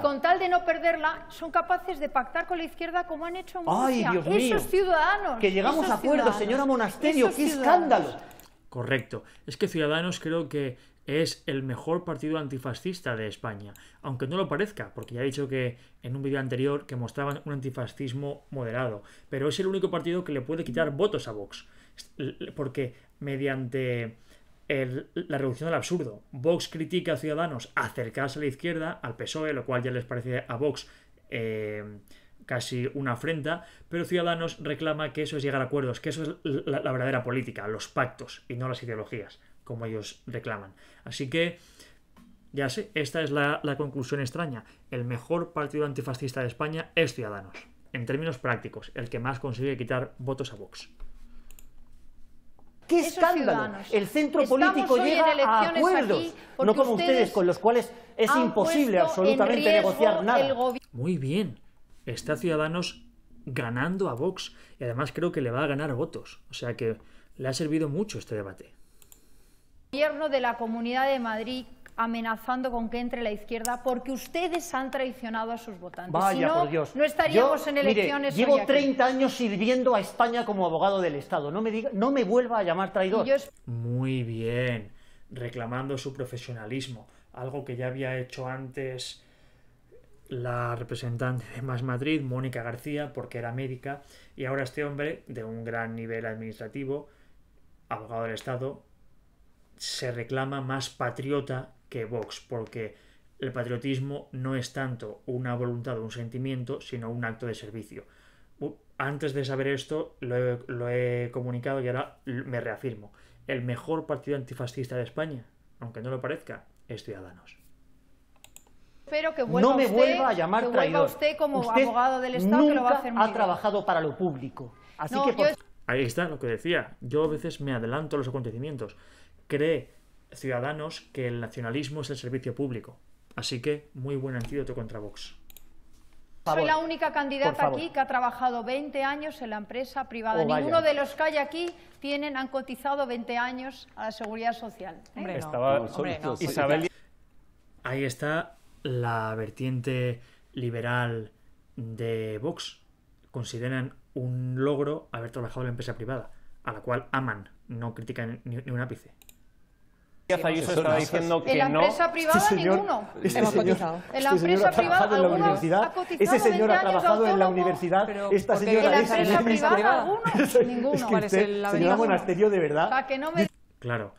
Y con tal de no perderla, son capaces de pactar con la izquierda como han hecho en Ay, Esos ciudadanos. Que llegamos a acuerdos, señora Monasterio, qué escándalo. Correcto. Es que Ciudadanos creo que es el mejor partido antifascista de España, aunque no lo parezca, porque ya he dicho que en un vídeo anterior que mostraban un antifascismo moderado, pero es el único partido que le puede quitar votos a Vox, porque mediante la reducción del absurdo, Vox critica a Ciudadanos acercarse a la izquierda, al PSOE, lo cual ya les parece a Vox... Eh, casi una afrenta, pero Ciudadanos reclama que eso es llegar a acuerdos, que eso es la verdadera política, los pactos y no las ideologías como ellos reclaman. Así que, ya sé, esta es la, conclusión extraña. El mejor partido antifascista de España es Ciudadanos, en términos prácticos, el que más consigue quitar votos a Vox. ¡Qué escándalo! El centro político llega a acuerdos, no como ustedes, con los cuales es imposible absolutamente negociar nada. Muy bien, está Ciudadanos ganando a Vox y además creo que le va a ganar votos. O sea que le ha servido mucho este debate de la Comunidad de Madrid amenazando con que entre la izquierda porque ustedes han traicionado a sus votantes. no, no estaríamos en elecciones. llevo 30 años sirviendo a España como abogado del Estado. No me, diga, no me vuelva a llamar traidor. Muy bien, reclamando su profesionalismo, algo que ya había hecho antes la representante de Más Madrid, Mónica García, porque era médica, y ahora este hombre, de un gran nivel administrativo, abogado del Estado, se reclama más patriota que Vox, porque el patriotismo no es tanto una voluntad o un sentimiento, sino un acto de servicio. Antes de saber esto, lo he, comunicado y ahora me reafirmo. El mejor partido antifascista de España, aunque no lo parezca, es Ciudadanos. Espero que vuelva no me usted, vuelva a llamar traidor. usted como abogado del Estado nunca que lo va a hacer ha trabajado para lo público. Así que Ahí está lo que decía. Yo a veces me adelanto a los acontecimientos cree Ciudadanos que el nacionalismo es el servicio público. Así que muy buen antídoto contra Vox. Soy la única candidata aquí que ha trabajado 20 años en la empresa privada. Oh, Ninguno de los que hay aquí tienen, han cotizado 20 años a la seguridad social. Pues Ahí está la vertiente liberal de Vox. Consideran un logro haber trabajado en la empresa privada, a la cual aman, no critican ni un ápice diciendo que no. Este señor, este este en la universidad. Ese señor ha trabajado en la universidad. Esta señora en la privada ninguno. Es de verdad. Claro,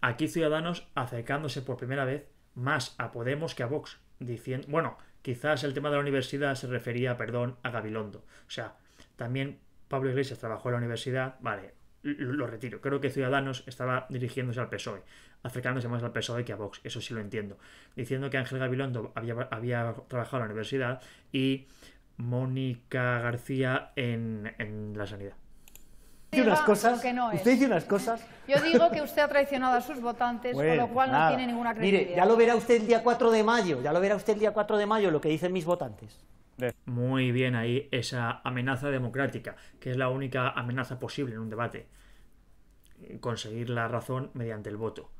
aquí Ciudadanos acercándose por primera vez más a Podemos que a Vox, diciendo, bueno, quizás el tema de la universidad se refería, perdón, a Gabilondo. O sea, también Pablo Iglesias trabajó en la universidad, vale, lo retiro. Creo que Ciudadanos estaba dirigiéndose al PSOE, acercándose más al PSOE que a Vox, eso sí lo entiendo. Diciendo que Ángel Gabilondo había, trabajado en la universidad y Mónica García en, la sanidad. cosas, usted dice unas cosas. Yo digo que usted ha traicionado a sus votantes, con lo cual no tiene ninguna credibilidad. Mire, ya lo verá usted el día 4 de mayo, ya lo verá usted el día 4 de mayo lo que dicen mis votantes. Muy bien ahí esa amenaza democrática, que es la única amenaza posible en un debate. Conseguir la razón mediante el voto.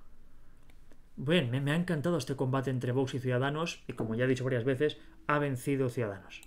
Bueno, me, ha encantado este combate entre Vox y Ciudadanos, y como ya he dicho varias veces, ha vencido Ciudadanos.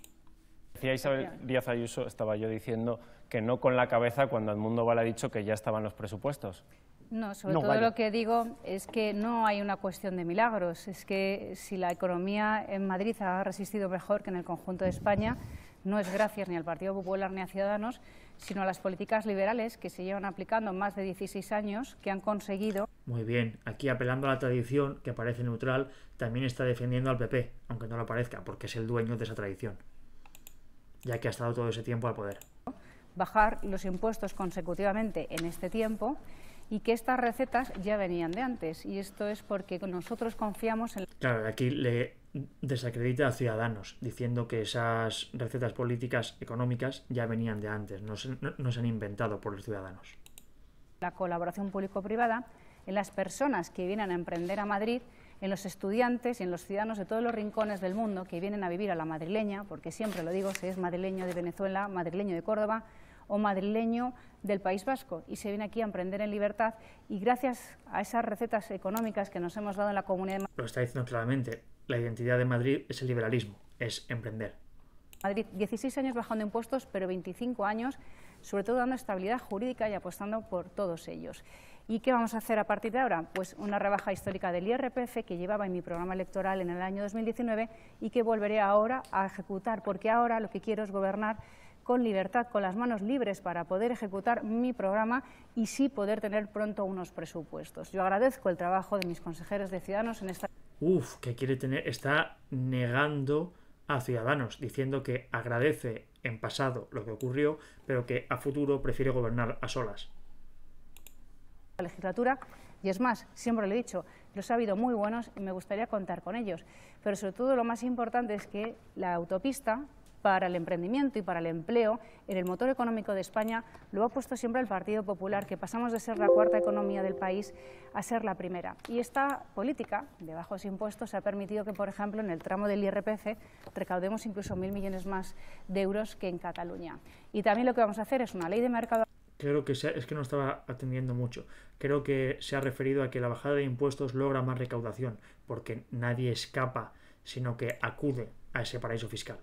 Decía Isabel Díaz Ayuso, estaba yo diciendo que no con la cabeza cuando Edmundo Val ha dicho que ya estaban los presupuestos. No, sobre todo lo que digo es que no hay una cuestión de milagros, es que si la economía en Madrid ha resistido mejor que en el conjunto de España, no es gracias ni al Partido Popular ni a Ciudadanos, sino a las políticas liberales que se llevan aplicando más de 16 años, que han conseguido... Muy bien, aquí apelando a la tradición, que parece neutral, también está defendiendo al PP, aunque no lo parezca, porque es el dueño de esa tradición, ya que ha estado todo ese tiempo al poder. Bajar los impuestos consecutivamente en este tiempo y que estas recetas ya venían de antes. Y esto es porque nosotros confiamos en... Claro, aquí le desacredita a Ciudadanos, diciendo que esas recetas políticas económicas ya venían de antes, no se, han inventado por los ciudadanos. La colaboración público-privada en las personas que vienen a emprender a Madrid en los estudiantes y en los ciudadanos de todos los rincones del mundo que vienen a vivir a la madrileña, porque siempre lo digo, si es madrileño de Venezuela, madrileño de Córdoba, o madrileño del País Vasco y se viene aquí a emprender en libertad y gracias a esas recetas económicas que nos hemos dado en la comunidad. De Madrid, Lo está diciendo claramente, la identidad de Madrid es el liberalismo, es emprender. Madrid, 16 años bajando impuestos, pero 25 años sobre todo dando estabilidad jurídica y apostando por todos ellos. ¿Y qué vamos a hacer a partir de ahora? Pues una rebaja histórica del IRPF que llevaba en mi programa electoral en el año 2019 y que volveré ahora a ejecutar, porque ahora lo que quiero es gobernar con libertad, con las manos libres para poder ejecutar mi programa y sí poder tener pronto unos presupuestos. Yo agradezco el trabajo de mis consejeros de Ciudadanos en esta... Uf, que quiere tener, está negando a Ciudadanos, diciendo que agradece en pasado lo que ocurrió, pero que a futuro prefiere gobernar a solas. La legislatura y es más, siempre lo he dicho, los ha habido muy buenos y me gustaría contar con ellos. Pero sobre todo lo más importante es que la autopista para el emprendimiento y para el empleo, en el motor económico de España, lo ha puesto siempre el Partido Popular, que pasamos de ser la cuarta economía del país a ser la primera. Y esta política de bajos impuestos ha permitido que, por ejemplo, en el tramo del IRPF recaudemos incluso mil millones más de euros que en Cataluña. Y también lo que vamos a hacer es una ley de mercado creo que es que no estaba atendiendo mucho. Creo que se ha referido a que la bajada de impuestos logra más recaudación, porque nadie escapa, sino que acude a ese paraíso fiscal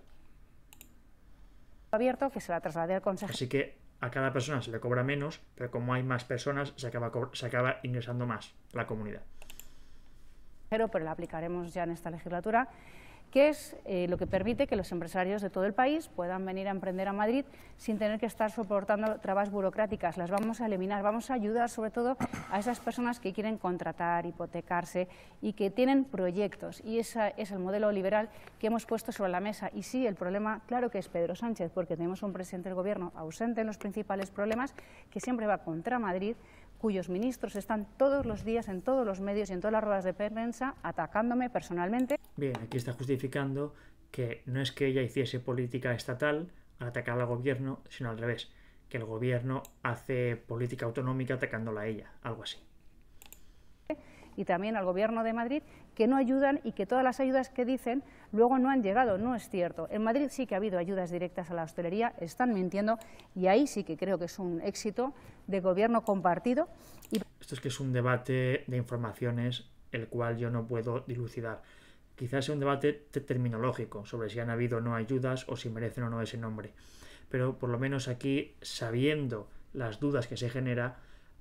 abierto que se la trasladar al consejo. Así que a cada persona se le cobra menos, pero como hay más personas, se acaba, se ingresando más la comunidad. Pero, pero la aplicaremos ya en esta legislatura que es eh, lo que permite que los empresarios de todo el país puedan venir a emprender a Madrid sin tener que estar soportando trabas burocráticas. Las vamos a eliminar, vamos a ayudar sobre todo a esas personas que quieren contratar, hipotecarse y que tienen proyectos. Y ese es el modelo liberal que hemos puesto sobre la mesa. Y sí, el problema, claro que es Pedro Sánchez, porque tenemos un presidente del Gobierno ausente en los principales problemas, que siempre va contra Madrid, cuyos ministros están todos los días en todos los medios y en todas las ruedas de prensa atacándome personalmente. Bien, aquí está justificando que no es que ella hiciese política estatal al atacar al gobierno, sino al revés, que el gobierno hace política autonómica atacándola a ella, algo así y también al Gobierno de Madrid que no ayudan y que todas las ayudas que dicen luego no han llegado. No es cierto. En Madrid sí que ha habido ayudas directas a la hostelería, están mintiendo y ahí sí que creo que es un éxito de gobierno compartido. Esto es que es un debate de informaciones el cual yo no puedo dilucidar. Quizás sea un debate terminológico sobre si han habido o no ayudas o si merecen o no ese nombre. Pero por lo menos aquí, sabiendo las dudas que se genera,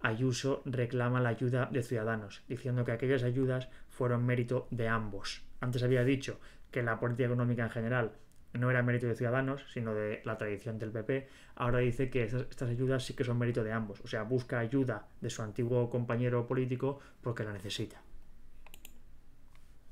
Ayuso reclama la ayuda de Ciudadanos, diciendo que aquellas ayudas fueron mérito de ambos. Antes había dicho que la política económica en general no era mérito de Ciudadanos, sino de la tradición del PP, ahora dice que estas, ayudas sí que son mérito de ambos. O sea, busca ayuda de su antiguo compañero político porque la necesita.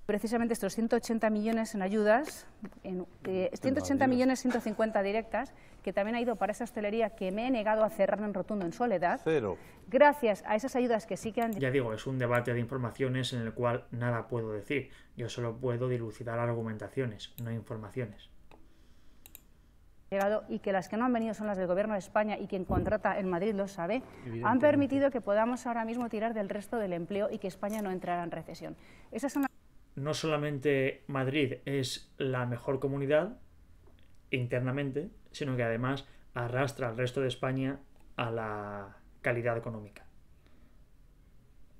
Precisamente estos 180 millones en ayudas, 180 eh, millones 150 directas, que también ha ido para esa hostelería que me he negado a cerrar en rotundo en soledad. Cero. Gracias a esas ayudas que sí que han... Ya digo, es un debate de informaciones en el cual nada puedo decir. Yo solo puedo dilucidar argumentaciones, no informaciones llegado y que las que no han venido son las del Gobierno de España y quien contrata en Madrid lo sabe, han permitido que podamos ahora mismo tirar del resto del empleo y que España no entrara en recesión. Esa es una... No solamente Madrid es la mejor comunidad internamente, sino que además arrastra al resto de España a la calidad económica.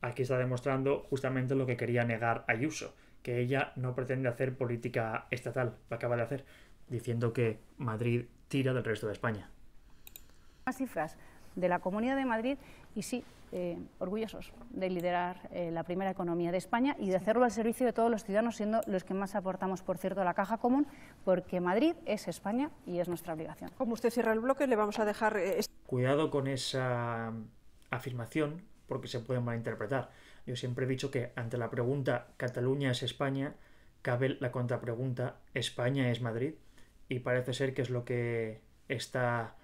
Aquí está demostrando justamente lo que quería negar Ayuso, que ella no pretende hacer política estatal, lo acaba de hacer, diciendo que Madrid tira del resto de España. cifras de la Comunidad de Madrid y sí, eh, orgullosos de liderar eh, la primera economía de España y de hacerlo al servicio de todos los ciudadanos, siendo los que más aportamos, por cierto, a la caja común, porque Madrid es España y es nuestra obligación. Como usted cierra el bloque, le vamos a dejar... Eh, Cuidado con esa mm, afirmación, porque se puede malinterpretar. Yo siempre he dicho que ante la pregunta Cataluña es España, cabe la contrapregunta España es Madrid, y parece ser que es lo que está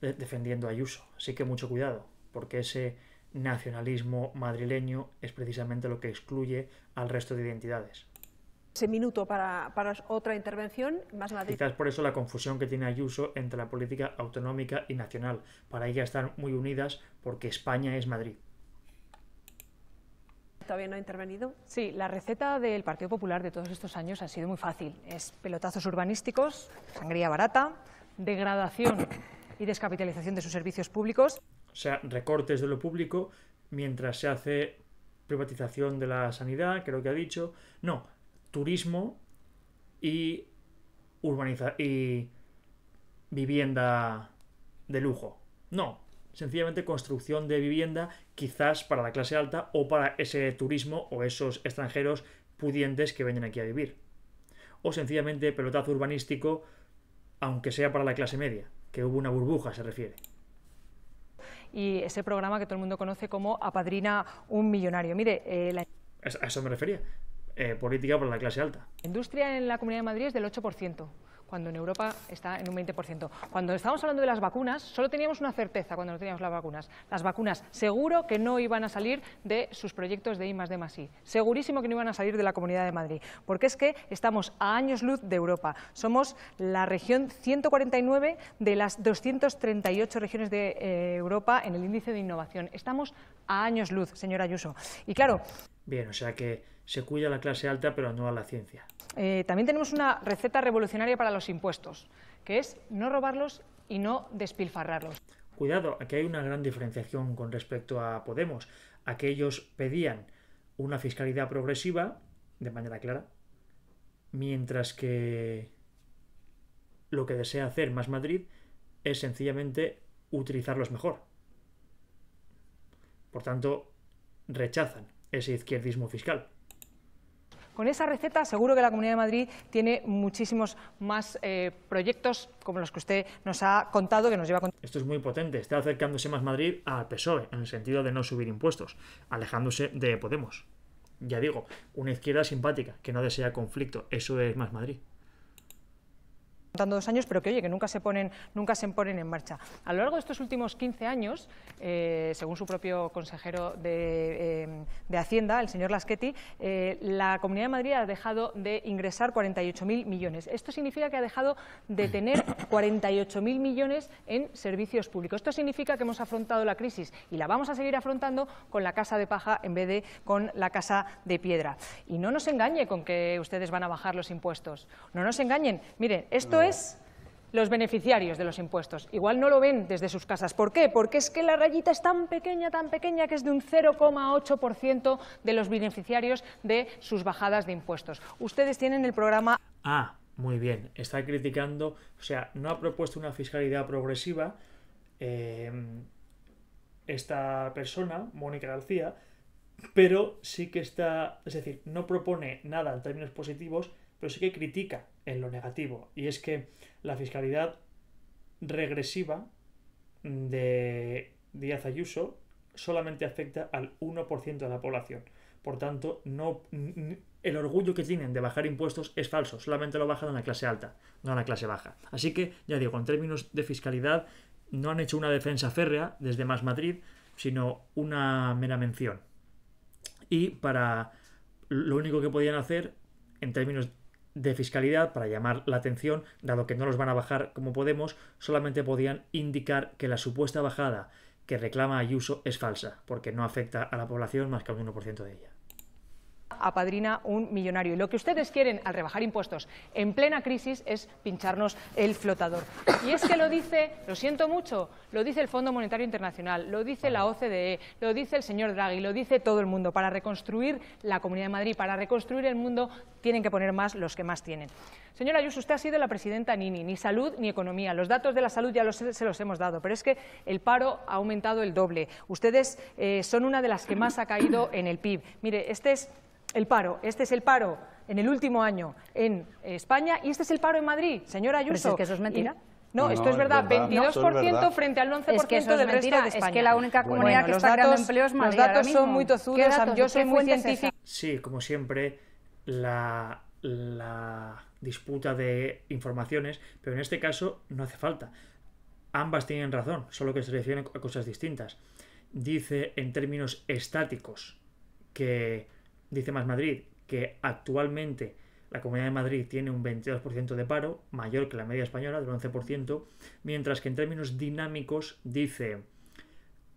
defendiendo a Ayuso. Así que mucho cuidado, porque ese nacionalismo madrileño es precisamente lo que excluye al resto de identidades. Ese minuto para, para otra intervención más Madrid. Quizás por eso la confusión que tiene Ayuso entre la política autonómica y nacional. Para ella están muy unidas porque España es Madrid todavía no ha intervenido. Sí, la receta del Partido Popular de todos estos años ha sido muy fácil. Es pelotazos urbanísticos, sangría barata, degradación y descapitalización de sus servicios públicos. O sea, recortes de lo público mientras se hace privatización de la sanidad, creo que ha dicho. No, turismo y urbaniza y vivienda de lujo. No, sencillamente construcción de vivienda quizás para la clase alta o para ese turismo o esos extranjeros pudientes que vienen aquí a vivir. O sencillamente pelotazo urbanístico, aunque sea para la clase media que hubo una burbuja, se refiere y ese programa que todo el mundo conoce como Apadrina un millonario. Mire, eh, a eso me refería. Eh, política por la clase alta. La industria en la Comunidad de Madrid es del 8% cuando en Europa está en un 20%. Cuando estábamos hablando de las vacunas, solo teníamos una certeza cuando no teníamos las vacunas. Las vacunas seguro que no iban a salir de sus proyectos de I D I. Segurísimo que no iban a salir de la Comunidad de Madrid, porque es que estamos a años luz de Europa. Somos la región 149 de las 238 regiones de eh, Europa en el índice de innovación. Estamos a años luz, señora Ayuso. Y claro... Bien, o sea que se cuida a la clase alta, pero no a la ciencia. Eh, también tenemos una receta revolucionaria para los impuestos, que es no robarlos y no despilfarrarlos. Cuidado, aquí hay una gran diferenciación con respecto a Podemos. Aquellos pedían una fiscalidad progresiva, de manera clara, mientras que lo que desea hacer Más Madrid es sencillamente utilizarlos mejor. Por tanto, rechazan ese izquierdismo fiscal. Con esa receta seguro que la Comunidad de Madrid tiene muchísimos más eh, proyectos como los que usted nos ha contado, que nos lleva a... Esto es muy potente, está acercándose más Madrid al PSOE, en el sentido de no subir impuestos, alejándose de Podemos. Ya digo, una izquierda simpática, que no desea conflicto, eso es más Madrid dos años, pero que oye, que nunca se ponen, nunca se ponen en marcha. A lo largo de estos últimos 15 años, eh, según su propio consejero de, eh, de Hacienda, el señor Laschetti, eh, la Comunidad de Madrid ha dejado de ingresar 48.000 millones. Esto significa que ha dejado de tener 48.000 millones en servicios públicos. Esto significa que hemos afrontado la crisis y la vamos a seguir afrontando con la casa de paja en vez de con la casa de piedra. Y no nos engañe con que ustedes van a bajar los impuestos. No nos engañen. Miren, esto es los beneficiarios de los impuestos. Igual no lo ven desde sus casas. ¿Por qué? Porque es que la rayita es tan pequeña, tan pequeña, que es de un 0,8% de los beneficiarios de sus bajadas de impuestos. Ustedes tienen el programa... Ah, muy bien. Está criticando, o sea, no ha propuesto una fiscalidad progresiva eh, esta persona, Mónica García, pero sí que está, es decir, no propone nada en términos positivos, pero sí que critica en lo negativo. Y es que la fiscalidad regresiva de Díaz Ayuso solamente afecta al 1% de la población. Por tanto, no, el orgullo que tienen de bajar impuestos es falso. Solamente lo bajan a la clase alta, no a la clase baja. Así que, ya digo, en términos de fiscalidad, no han hecho una defensa férrea desde Más Madrid, sino una mera mención. Y para lo único que podían hacer, en términos de fiscalidad para llamar la atención, dado que no los van a bajar como Podemos, solamente podían indicar que la supuesta bajada que reclama Ayuso es falsa, porque no afecta a la población más que al un 1% de ella apadrina un millonario. Y lo que ustedes quieren al rebajar impuestos en plena crisis es pincharnos el flotador. Y es que lo dice, lo siento mucho, lo dice el Fondo Monetario Internacional, lo dice la OCDE, lo dice el señor Draghi, lo dice todo el mundo. Para reconstruir la Comunidad de Madrid, para reconstruir el mundo, tienen que poner más los que más tienen. Señora Ayuso, usted ha sido la presidenta Nini, ni salud ni economía. Los datos de la salud ya se los hemos dado, pero es que el paro ha aumentado el doble. Ustedes eh, son una de las que más ha caído en el PIB. Mire, este es el paro. Este es el paro en el último año en España y este es el paro en Madrid, señora Ayuso. Pero es que eso es mentira. no, esto es verdad, 22% frente al 11% del resto de España. Es que la única comunidad que está creando empleos es Madrid Los datos son muy tozudos, yo soy muy científico. Sí, como siempre, la, la disputa de informaciones, pero en este caso no hace falta. Ambas tienen razón, solo que se refieren a cosas distintas. Dice en términos estáticos que dice Más Madrid que actualmente la Comunidad de Madrid tiene un 22% de paro, mayor que la media española del 11%, mientras que en términos dinámicos dice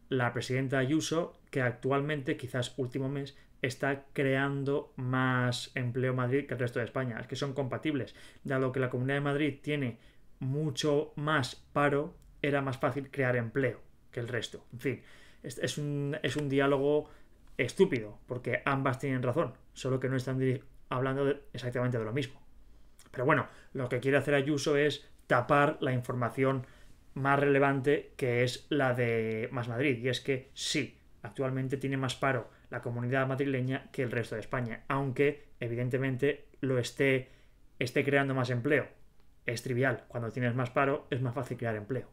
la presidenta Ayuso que actualmente, quizás último mes, está creando más empleo Madrid que el resto de España. Es que son compatibles. Dado que la Comunidad de Madrid tiene mucho más paro, era más fácil crear empleo que el resto. En fin, es, un, es un diálogo estúpido, porque ambas tienen razón, solo que no están hablando exactamente de lo mismo. Pero bueno, lo que quiere hacer Ayuso es tapar la información más relevante que es la de Más Madrid, y es que sí, actualmente tiene más paro la comunidad madrileña que el resto de España, aunque evidentemente lo esté, esté creando más empleo. Es trivial, cuando tienes más paro es más fácil crear empleo.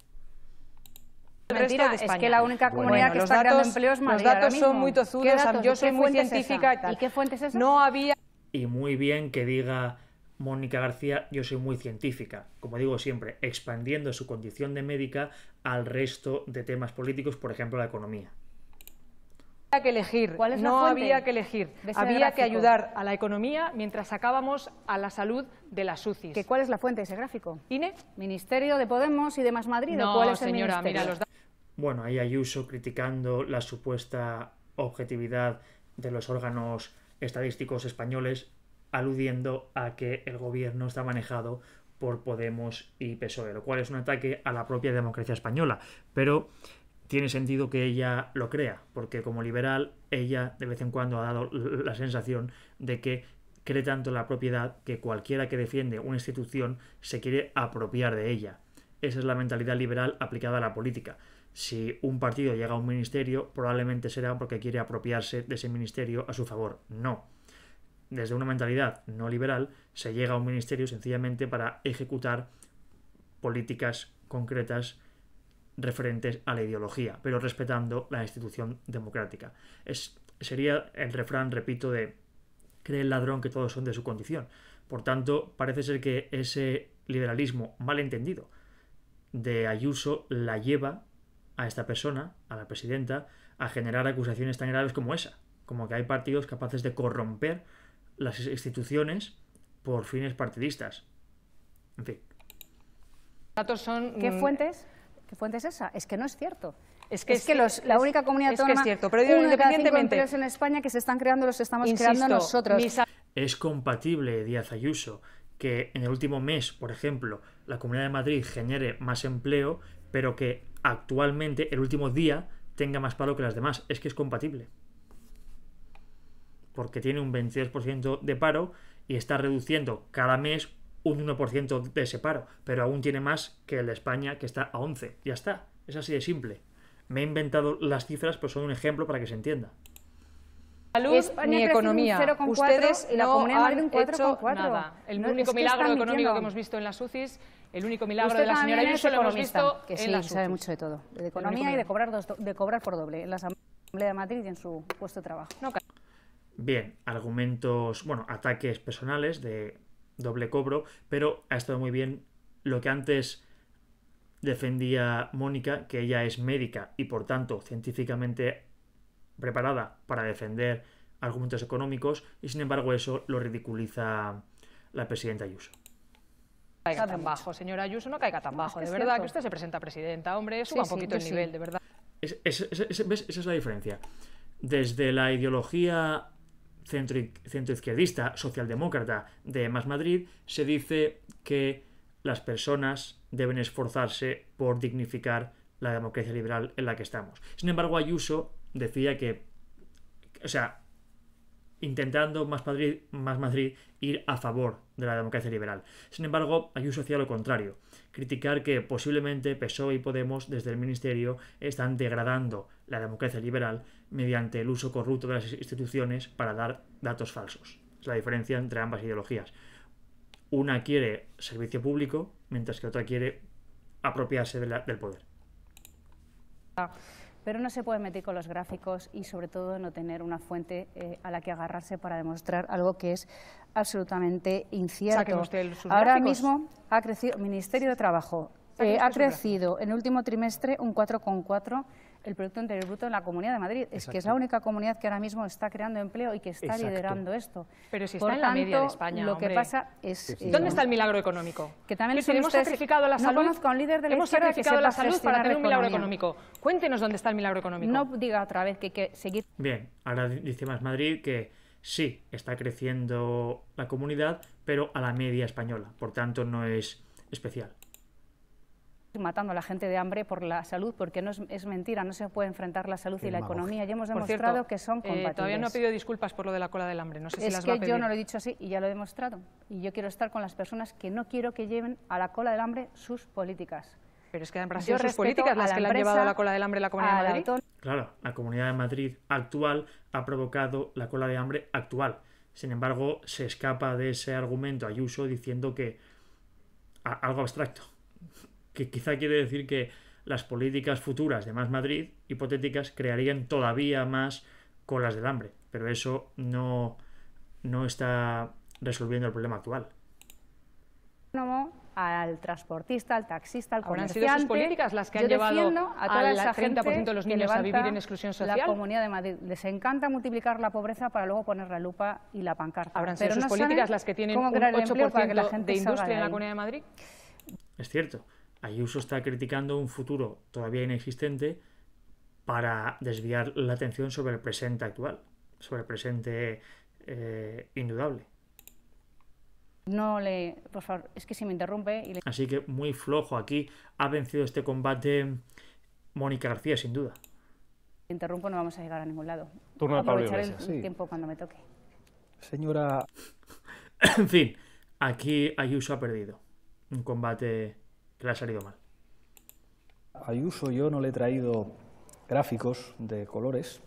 Mentira, es que la única comunidad que está creando empleo es Madrid. Los datos son muy tozudos, yo soy muy científica y qué fuentes es eso. No había... Y muy bien que diga Mónica García, yo soy muy científica, como digo siempre, expandiendo su condición de médica al resto de temas políticos, por ejemplo, la economía. Había que elegir, no había que elegir, había que ayudar a la economía mientras sacábamos a la salud de las UCIs. ¿Que ¿Cuál es la fuente de ese gráfico? INE. Ministerio de Podemos y de Más Madrid, no, ¿cuál es señora, Mira, los bueno, ahí Ayuso criticando la supuesta objetividad de los órganos estadísticos españoles, aludiendo a que el gobierno está manejado por Podemos y PSOE, lo cual es un ataque a la propia democracia española. Pero tiene sentido que ella lo crea, porque como liberal, ella de vez en cuando ha dado la sensación de que cree tanto la propiedad que cualquiera que defiende una institución se quiere apropiar de ella. Esa es la mentalidad liberal aplicada a la política si un partido llega a un ministerio, probablemente será porque quiere apropiarse de ese ministerio a su favor. No. Desde una mentalidad no liberal, se llega a un ministerio sencillamente para ejecutar políticas concretas referentes a la ideología, pero respetando la institución democrática. Es, sería el refrán, repito, de cree el ladrón que todos son de su condición. Por tanto, parece ser que ese liberalismo malentendido de Ayuso la lleva a esta persona, a la presidenta, a generar acusaciones tan graves como esa, como que hay partidos capaces de corromper las instituciones por fines partidistas. En fin. Datos son... ¿Qué mm, fuentes? ¿Qué fuentes es esa? Es que no es cierto. Es que, los, la única comunidad es que es cierto, pero independientemente, de en España que se están creando los estamos creando nosotros. Es compatible, Díaz Ayuso, que en el último mes, por ejemplo, la Comunidad de Madrid genere más empleo, pero que actualmente el último día tenga más paro que las demás. Es que es compatible. Porque tiene un 22% de paro y está reduciendo cada mes un 1% de ese paro. Pero aún tiene más que el de España, que está a 11. Ya está. Es así de simple. Me he inventado las cifras, pero son un ejemplo para que se entienda. Salud ni economía. Ustedes la no Comunidad Nada. El único milagro económico que hemos visto en las UCIs, el único milagro de la señora Ayuso que sí, sabe mucho de todo, de economía y de cobrar, de cobrar por doble en la Asamblea de Madrid y en su puesto de trabajo. Bien, argumentos, bueno, ataques personales de doble cobro, pero ha estado muy bien lo que antes defendía Mónica, que ella es médica y por tanto científicamente preparada para defender argumentos económicos y sin embargo eso lo ridiculiza la presidenta Ayuso. caiga tan bajo, señora Ayuso, no caiga tan bajo, de verdad, que usted se presenta presidenta, hombre, suba un poquito el nivel, de verdad. Esa es la diferencia. Desde la ideología centro, centroizquierdista, socialdemócrata de Más Madrid, se dice que las personas deben esforzarse por dignificar la democracia liberal en la que estamos. Sin embargo, Ayuso decía que, o sea, intentando más Madrid, más Madrid ir a favor de la democracia liberal. Sin embargo, Ayuso hacía lo contrario, criticar que posiblemente PSOE y Podemos desde el Ministerio están degradando la democracia liberal mediante el uso corrupto de las instituciones para dar datos falsos. Es la diferencia entre ambas ideologías. Una quiere servicio público, mientras que otra quiere apropiarse del poder. Ah, pero no se puede meter con los gráficos y sobre todo no tener una fuente eh, a la que agarrarse para demostrar algo que es absolutamente incierto. Ahora mismo ha crecido Ministerio de Trabajo eh, ha crecido en el último trimestre un 4,4 el Producto Interior Bruto en la Comunidad de Madrid. Es que es la única comunidad que ahora mismo está creando empleo y que está liderando esto. Pero si está en la media de España, lo que pasa es... Eh, ¿Dónde está el milagro económico? Que también hemos sacrificado la salud... hemos sacrificado la salud para tener un milagro económico. Cuéntenos dónde está el milagro económico. No diga otra vez que hay que seguir... Bien, ahora dice Más Madrid que sí, está creciendo la comunidad, pero a la media española. Por tanto, no es especial matando a la gente de hambre por la salud, porque no es, mentira, no se puede enfrentar la salud y la economía. Ya hemos demostrado que son compatibles. Eh, todavía no ha pedido disculpas por lo de la cola del hambre, no sé si las va yo no lo he dicho así y ya lo he demostrado. Y yo quiero estar con las personas que no quiero que lleven a la cola del hambre sus políticas. Pero es que han sido sus políticas las que le han llevado a la cola del hambre la Comunidad de Madrid. claro, la Comunidad de Madrid actual ha provocado la cola de hambre actual. Sin embargo, se escapa de ese argumento Ayuso diciendo que algo abstracto, que quizá quiere decir que las políticas futuras de Más Madrid, hipotéticas, crearían todavía más colas de hambre. Pero eso no, no está resolviendo el problema actual. Al transportista, al taxista, al comerciante. sido sus políticas las que han llevado a toda esa 30% de los niños a vivir en exclusión social? La Comunidad de Madrid les encanta multiplicar la pobreza para luego poner la lupa y la pancarta. ¿Habrán sido sus políticas las que tienen un 8% que la gente de industria en la Comunidad de Madrid? Es cierto. Ayuso está criticando un futuro todavía inexistente para desviar la atención sobre el presente actual, sobre el presente eh, indudable. No le. Por favor, es que si me interrumpe. Así que muy flojo aquí. Ha vencido este combate Mónica García, sin duda. Interrumpo, no vamos a llegar a ningún lado. Turno a Pablo Aprovechar el tiempo cuando me toque. Señora. en fin, aquí Ayuso ha perdido. Un combate que le ha salido mal. Ayuso yo no le he traído gráficos de colores.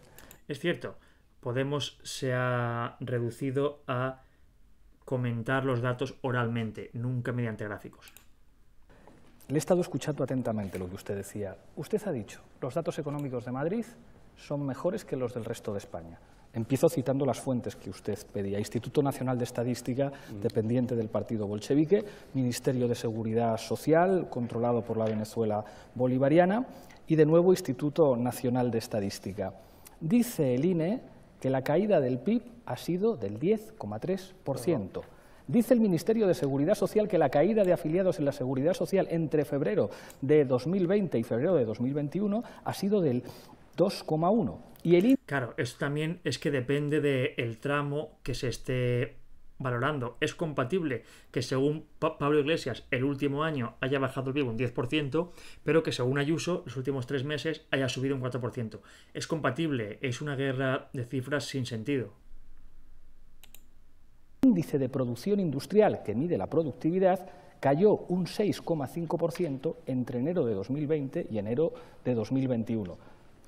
Es cierto, Podemos se ha reducido a comentar los datos oralmente, nunca mediante gráficos. Le he estado escuchando atentamente lo que usted decía. Usted ha dicho, los datos económicos de Madrid son mejores que los del resto de España. Empiezo citando las fuentes que usted pedía. Instituto Nacional de Estadística, mm. dependiente del Partido Bolchevique, Ministerio de Seguridad Social, controlado por la Venezuela Bolivariana, y de nuevo Instituto Nacional de Estadística. Dice el INE que la caída del PIB ha sido del 10,3%. Dice el Ministerio de Seguridad Social que la caída de afiliados en la Seguridad Social entre febrero de 2020 y febrero de 2021 ha sido del 2,1. Y el Claro, esto también es que depende del el tramo que se esté valorando. Es compatible que según Pablo Iglesias el último año haya bajado el PIB un 10%, pero que según Ayuso los últimos tres meses haya subido un 4%. Es compatible, es una guerra de cifras sin sentido. El índice de producción industrial que mide la productividad cayó un 6,5% entre enero de 2020 y enero de 2021.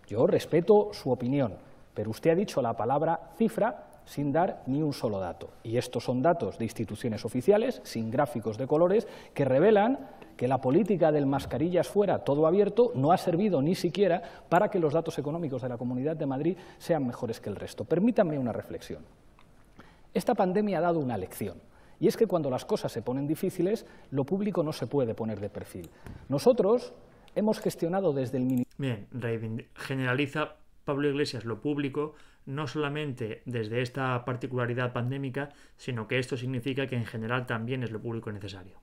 Yo respeto su opinión, pero usted ha dicho la palabra cifra sin dar ni un solo dato. Y estos son datos de instituciones oficiales, sin gráficos de colores, que revelan que la política del mascarillas fuera todo abierto no ha servido ni siquiera para que los datos económicos de la Comunidad de Madrid sean mejores que el resto. Permítanme una reflexión. Esta pandemia ha dado una lección. Y es que cuando las cosas se ponen difíciles, lo público no se puede poner de perfil. Nosotros, Hemos gestionado desde el Ministerio. Bien, generaliza Pablo Iglesias lo público no solamente desde esta particularidad pandémica, sino que esto significa que en general también es lo público necesario.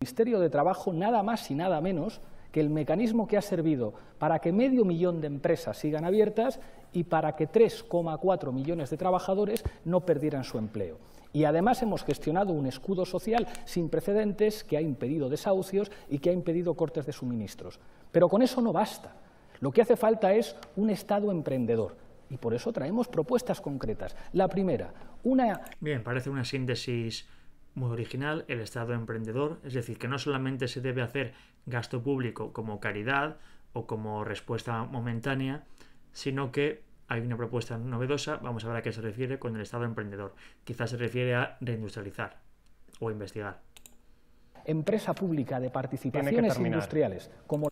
El Ministerio de Trabajo, nada más y nada menos que el mecanismo que ha servido para que medio millón de empresas sigan abiertas y para que 3,4 millones de trabajadores no perdieran su empleo. Y además hemos gestionado un escudo social sin precedentes que ha impedido desahucios y que ha impedido cortes de suministros. Pero con eso no basta. Lo que hace falta es un Estado emprendedor. Y por eso traemos propuestas concretas. La primera, una... Bien, parece una síntesis muy original, el Estado emprendedor, es decir, que no solamente se debe hacer gasto público como caridad o como respuesta momentánea, sino que hay una propuesta novedosa, vamos a ver a qué se refiere con el Estado emprendedor. Quizás se refiere a reindustrializar o investigar. Empresa pública de participaciones industriales.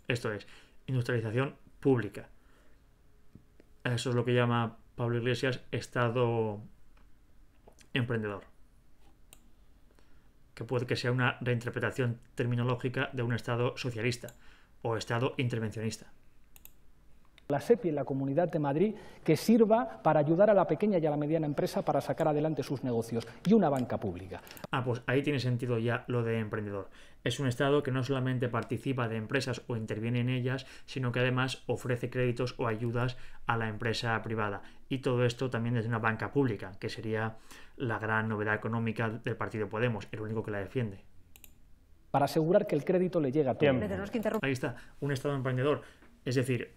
Esto es, industrialización pública. Eso es lo que llama Pablo Iglesias Estado emprendedor. Que puede que sea una reinterpretación terminológica de un Estado socialista o Estado intervencionista la SEPI en la Comunidad de Madrid que sirva para ayudar a la pequeña y a la mediana empresa para sacar adelante sus negocios y una banca pública. Ah, pues ahí tiene sentido ya lo de emprendedor. Es un Estado que no solamente participa de empresas o interviene en ellas, sino que además ofrece créditos o ayudas a la empresa privada. Y todo esto también desde una banca pública, que sería la gran novedad económica del Partido Podemos, el único que la defiende para asegurar que el crédito le llega a Ahí está, un Estado emprendedor. Es decir,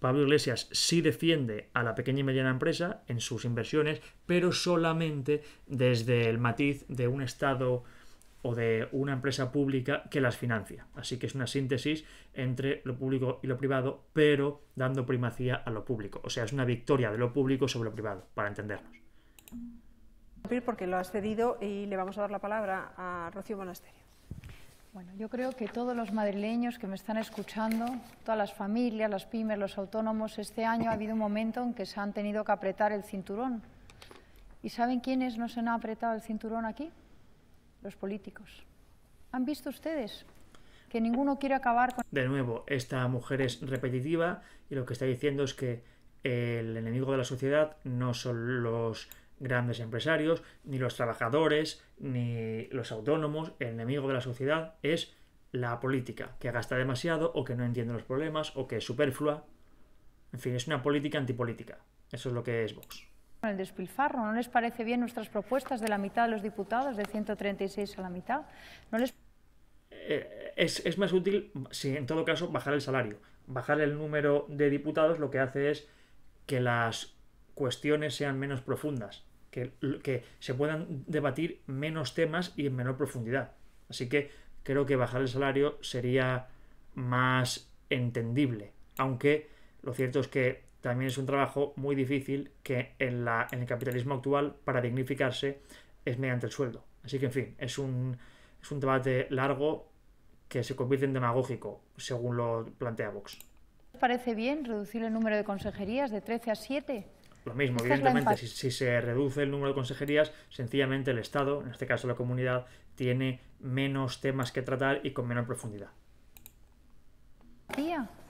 Pablo Iglesias sí defiende a la pequeña y mediana empresa en sus inversiones, pero solamente desde el matiz de un Estado o de una empresa pública que las financia. Así que es una síntesis entre lo público y lo privado, pero dando primacía a lo público. O sea, es una victoria de lo público sobre lo privado, para entendernos. Porque lo has cedido y le vamos a dar la palabra a Rocío Monasterio. Bueno, yo creo que todos los madrileños que me están escuchando, todas las familias, las pymes, los autónomos, este año ha habido un momento en que se han tenido que apretar el cinturón. ¿Y saben quiénes no se han apretado el cinturón aquí? Los políticos. ¿Han visto ustedes que ninguno quiere acabar con... De nuevo, esta mujer es repetitiva y lo que está diciendo es que el enemigo de la sociedad no son los grandes empresarios, ni los trabajadores, ni los autónomos. El enemigo de la sociedad es la política, que gasta demasiado o que no entiende los problemas o que es superflua. En fin, es una política antipolítica. Eso es lo que es Vox. El despilfarro, ¿no les parece bien nuestras propuestas de la mitad de los diputados, de 136 a la mitad? ¿No les... Eh, es, es, más útil, si en todo caso, bajar el salario. Bajar el número de diputados lo que hace es que las cuestiones sean menos profundas que, se puedan debatir menos temas y en menor profundidad. Así que creo que bajar el salario sería más entendible. Aunque lo cierto es que también es un trabajo muy difícil que en, la, en el capitalismo actual, para dignificarse, es mediante el sueldo. Así que, en fin, es un, es un debate largo que se convierte en demagógico, según lo plantea Vox. ¿Parece bien reducir el número de consejerías de 13 a 7? Lo mismo, evidentemente, si, se reduce el número de consejerías, sencillamente el Estado, en este caso la comunidad, tiene menos temas que tratar y con menor profundidad.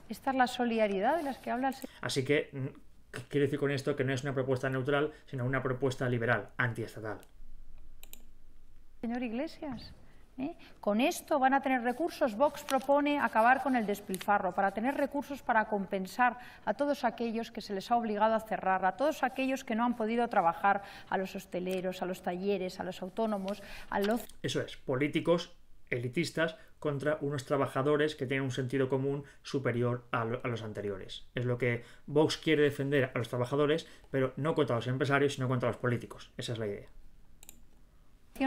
esta es la solidaridad de las que habla el Así que mm, quiero decir con esto que no es una propuesta neutral, sino una propuesta liberal, antiestatal. Señor Iglesias. ¿eh? Con esto van a tener recursos. Vox propone acabar con el despilfarro, para tener recursos para compensar a todos aquellos que se les ha obligado a cerrar, a todos aquellos que no han podido trabajar, a los hosteleros, a los talleres, a los autónomos, a los... Eso es, políticos elitistas contra unos trabajadores que tienen un sentido común superior a, a, los anteriores. Es lo que Vox quiere defender a los trabajadores, pero no contra los empresarios, sino contra los políticos. Esa es la idea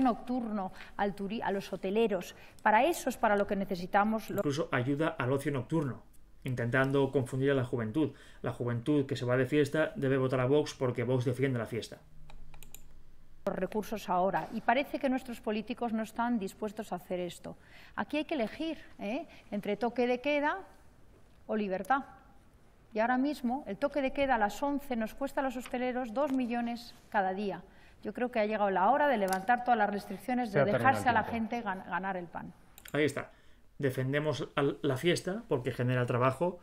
nocturno al a los hoteleros. Para eso es para lo que necesitamos. Incluso ayuda al ocio nocturno, intentando confundir a la juventud. La juventud que se va de fiesta debe votar a Vox porque Vox defiende la fiesta los recursos ahora y parece que nuestros políticos no están dispuestos a hacer esto. Aquí hay que elegir ¿eh? entre toque de queda o libertad. Y ahora mismo el toque de queda a las 11 nos cuesta a los hosteleros 2 millones cada día. Yo creo que ha llegado la hora de levantar todas las restricciones, de dejarse a la gente ganar el pan. Ahí está. Defendemos la fiesta porque genera trabajo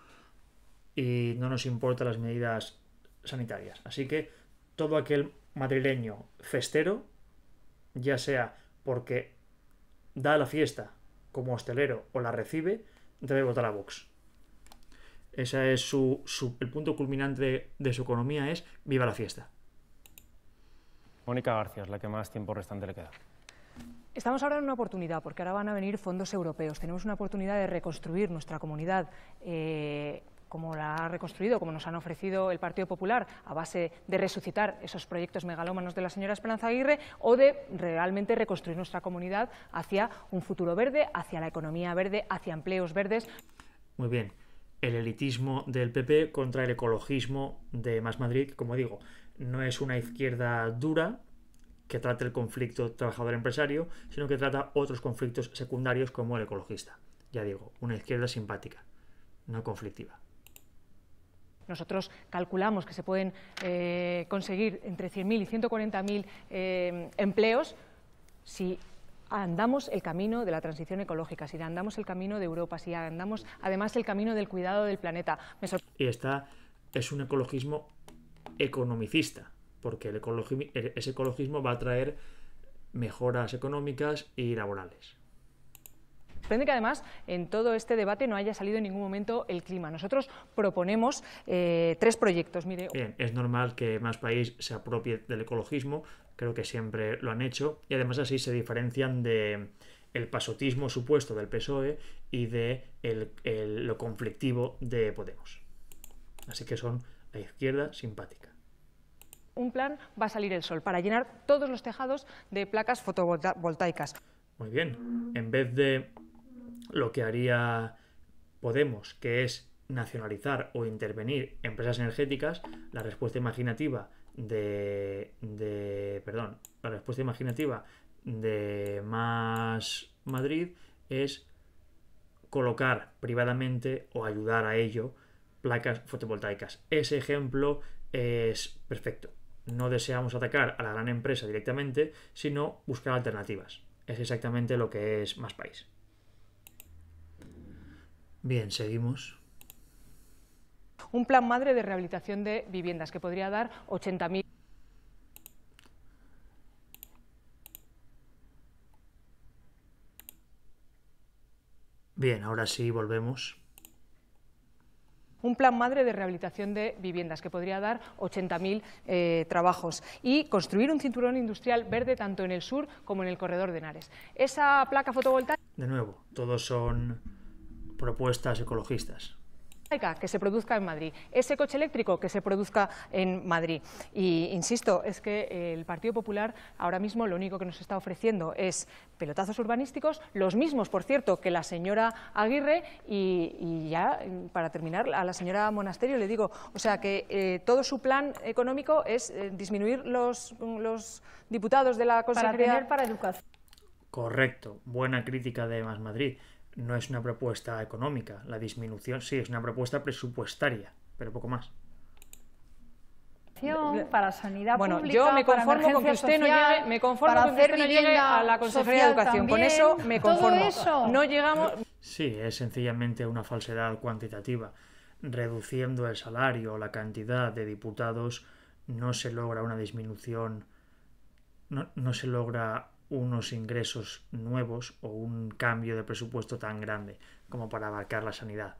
y no nos importan las medidas sanitarias. Así que todo aquel madrileño festero, ya sea porque da la fiesta como hostelero o la recibe, debe votar a Vox. Ese es el punto culminante de su economía, es viva la fiesta. Mónica García es la que más tiempo restante le queda. Estamos ahora en una oportunidad, porque ahora van a venir fondos europeos. Tenemos una oportunidad de reconstruir nuestra comunidad. Eh, como la ha reconstruido, como nos han ofrecido el Partido Popular, a base de resucitar esos proyectos megalómanos de la señora Esperanza Aguirre, o de realmente reconstruir nuestra comunidad hacia un futuro verde, hacia la economía verde, hacia empleos verdes. Muy bien, el elitismo del PP contra el ecologismo de Más Madrid, como digo no es una izquierda dura que trate el conflicto trabajador-empresario, sino que trata otros conflictos secundarios como el ecologista. Ya digo, una izquierda simpática, no conflictiva. Nosotros calculamos que se pueden eh, conseguir entre 100.000 y 140.000 eh, empleos si andamos el camino de la transición ecológica, si andamos el camino de Europa, si andamos además el camino del cuidado del planeta. y esta es un ecologismo economicista, porque el, ese ecologismo va a traer mejoras económicas y laborales. Sorprende que además en todo este debate no haya salido en ningún momento el clima. Nosotros proponemos eh, tres proyectos. Mire. Bien, es normal que más país se apropie del ecologismo, creo que siempre lo han hecho, y además así se diferencian de el pasotismo supuesto del PSOE y de lo conflictivo de Podemos. Así que son la izquierda simpática. Un plan va a salir el sol para llenar todos los tejados de placas fotovoltaicas. Muy bien, en vez de lo que haría Podemos, que es nacionalizar o intervenir empresas energéticas, la respuesta imaginativa de, perdón, la respuesta imaginativa de Más Madrid es colocar privadamente o ayudar a ello placas fotovoltaicas. Ese ejemplo es perfecto. No deseamos atacar a la gran empresa directamente, sino buscar alternativas. Es exactamente lo que es más país. Bien, seguimos un plan madre de rehabilitación de viviendas que podría dar 80.000. Bien, ahora sí volvemos un plan madre de rehabilitación de viviendas que podría dar 80.000 eh, trabajos y construir un cinturón industrial verde tanto en el sur como en el corredor de Henares. Esa placa fotovoltaica... De nuevo, todos son propuestas ecologistas que se produzca en Madrid, ese coche eléctrico que se produzca en Madrid. Y insisto, es que el Partido Popular ahora mismo lo único que nos está ofreciendo es pelotazos urbanísticos, los mismos, por cierto, que la señora Aguirre y, ya, para terminar, a la señora Monasterio le digo, o sea que eh, todo su plan económico es eh, disminuir los, los diputados de la Consejería... Para para educación. Correcto, buena crítica de Más Madrid no es una propuesta económica. La disminución sí es una propuesta presupuestaria, pero poco más. Para sanidad bueno, yo me conformo con que usted no llegue, a la Consejería de Educación. con eso me conformo. No llegamos. Sí, es sencillamente una falsedad cuantitativa. Reduciendo el salario o la cantidad de diputados no se logra una disminución, no se logra unos ingresos nuevos o un cambio de presupuesto tan grande como para abarcar la sanidad.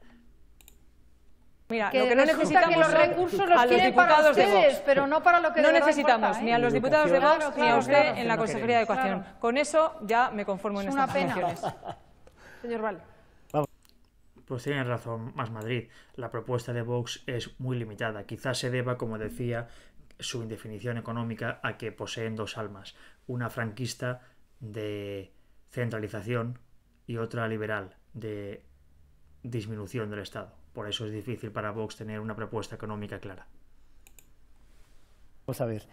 Mira, lo que no necesitamos que los recursos los a los diputados ustedes, de Vox. pero no para lo que No necesitamos ni a los diputados de Vox ni a usted en la Consejería de Educación. Con eso ya me conformo es en estas Señor Val. Pues tienen razón más Madrid. La propuesta de Vox es muy limitada. Quizás se deba, como decía, su indefinición económica a que poseen dos almas, una franquista de centralización y otra liberal de disminución del Estado. Por eso es difícil para Vox tener una propuesta económica clara. Vamos a ver.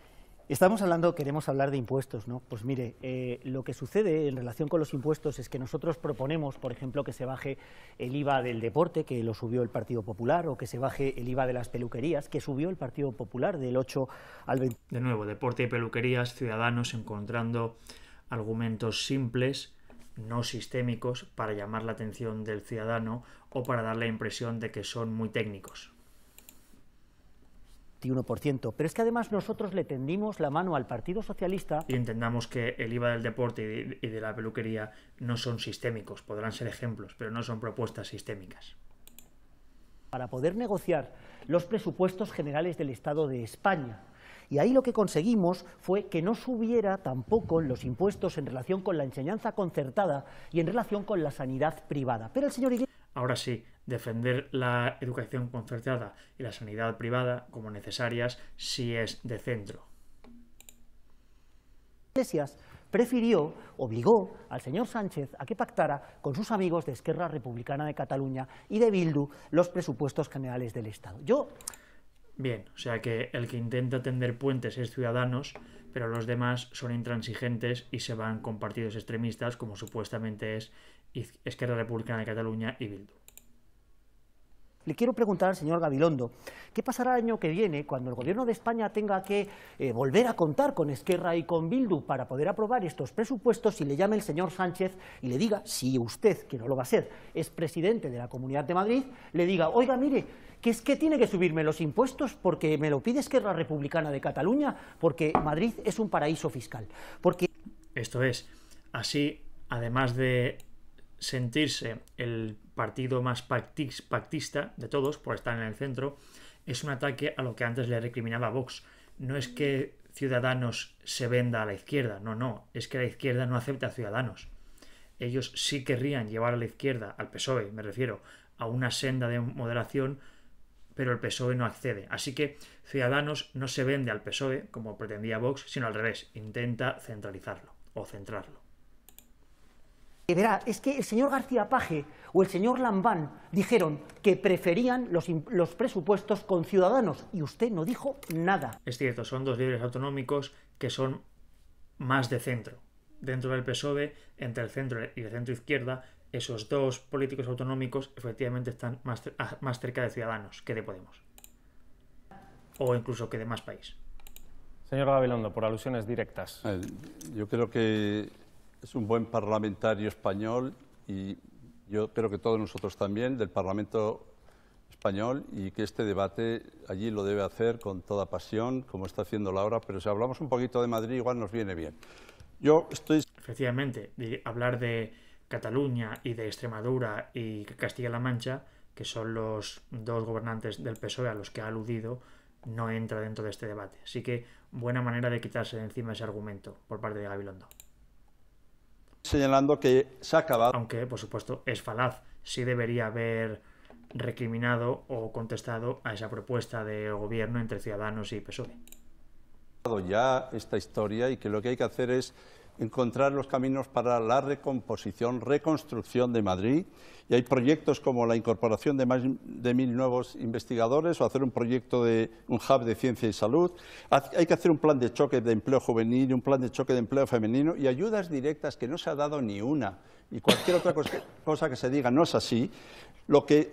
Estamos hablando, queremos hablar de impuestos, ¿no? Pues mire, eh, lo que sucede en relación con los impuestos es que nosotros proponemos, por ejemplo, que se baje el IVA del deporte, que lo subió el Partido Popular, o que se baje el IVA de las peluquerías, que subió el Partido Popular del 8 al 20. De nuevo, deporte y peluquerías, ciudadanos encontrando argumentos simples, no sistémicos, para llamar la atención del ciudadano o para dar la impresión de que son muy técnicos. 21%. Pero es que además nosotros le tendimos la mano al Partido Socialista. Y entendamos que el IVA del deporte y de la peluquería no son sistémicos, podrán ser ejemplos, pero no son propuestas sistémicas. Para poder negociar los presupuestos generales del Estado de España. Y ahí lo que conseguimos fue que no subiera tampoco los impuestos en relación con la enseñanza concertada y en relación con la sanidad privada. Pero el señor Iglesias... Ahora sí, defender la educación concertada y la sanidad privada como necesarias si es de centro. Iglesias prefirió, obligó al señor Sánchez a que pactara con sus amigos de Esquerra Republicana de Cataluña y de Bildu los presupuestos generales del Estado. Yo Bien, o sea que el que intenta tender puentes es Ciudadanos, pero los demás son intransigentes y se van con partidos extremistas como supuestamente es Esquerra Republicana de Cataluña y Bildu. Le quiero preguntar al señor Gabilondo, ¿qué pasará el año que viene cuando el Gobierno de España tenga que eh, volver a contar con Esquerra y con Bildu para poder aprobar estos presupuestos y le llame el señor Sánchez y le diga, si usted, que no lo va a ser, es presidente de la Comunidad de Madrid, le diga, oiga, mire, que es que tiene que subirme los impuestos porque me lo pide Esquerra Republicana de Cataluña, porque Madrid es un paraíso fiscal. Porque... Esto es, así, además de sentirse el partido más pactista de todos por estar en el centro es un ataque a lo que antes le recriminaba Vox. No es que Ciudadanos se venda a la izquierda, no, no, es que la izquierda no acepta a Ciudadanos. Ellos sí querrían llevar a la izquierda, al PSOE me refiero, a una senda de moderación, pero el PSOE no accede. Así que Ciudadanos no se vende al PSOE, como pretendía Vox, sino al revés, intenta centralizarlo o centrarlo. Verá, es que el señor García Page o el señor Lambán dijeron que preferían los, presupuestos con ciudadanos y usted no dijo nada. Es cierto, son dos líderes autonómicos que son más de centro. Dentro del PSOE, entre el centro y el centro izquierda, esos dos políticos autonómicos efectivamente están más, ah, más cerca de Ciudadanos que de Podemos. O incluso que de más país. Señor Gabilondo, por alusiones directas. Eh, yo creo que es un buen parlamentario español y yo creo que todos nosotros también, del Parlamento español y que este debate allí lo debe hacer con toda pasión, como está haciendo Laura, pero si hablamos un poquito de Madrid igual nos viene bien. Yo estoy... Efectivamente, de hablar de Cataluña y de Extremadura y Castilla-La Mancha, que son los dos gobernantes del PSOE a los que ha aludido, no entra dentro de este debate. Así que buena manera de quitarse de encima ese argumento por parte de Gabilondo señalando que se ha acabado. Aunque, por supuesto, es falaz. Sí debería haber recriminado o contestado a esa propuesta de gobierno entre Ciudadanos y PSOE. Ya esta historia y que lo que hay que hacer es encontrar los caminos para la recomposición, reconstrucción de Madrid. Y hay proyectos como la incorporación de más de mil nuevos investigadores o hacer un proyecto de un hub de ciencia y salud. Hay que hacer un plan de choque de empleo juvenil, un plan de choque de empleo femenino y ayudas directas que no se ha dado ni una y cualquier otra cosa que se diga no es así, lo que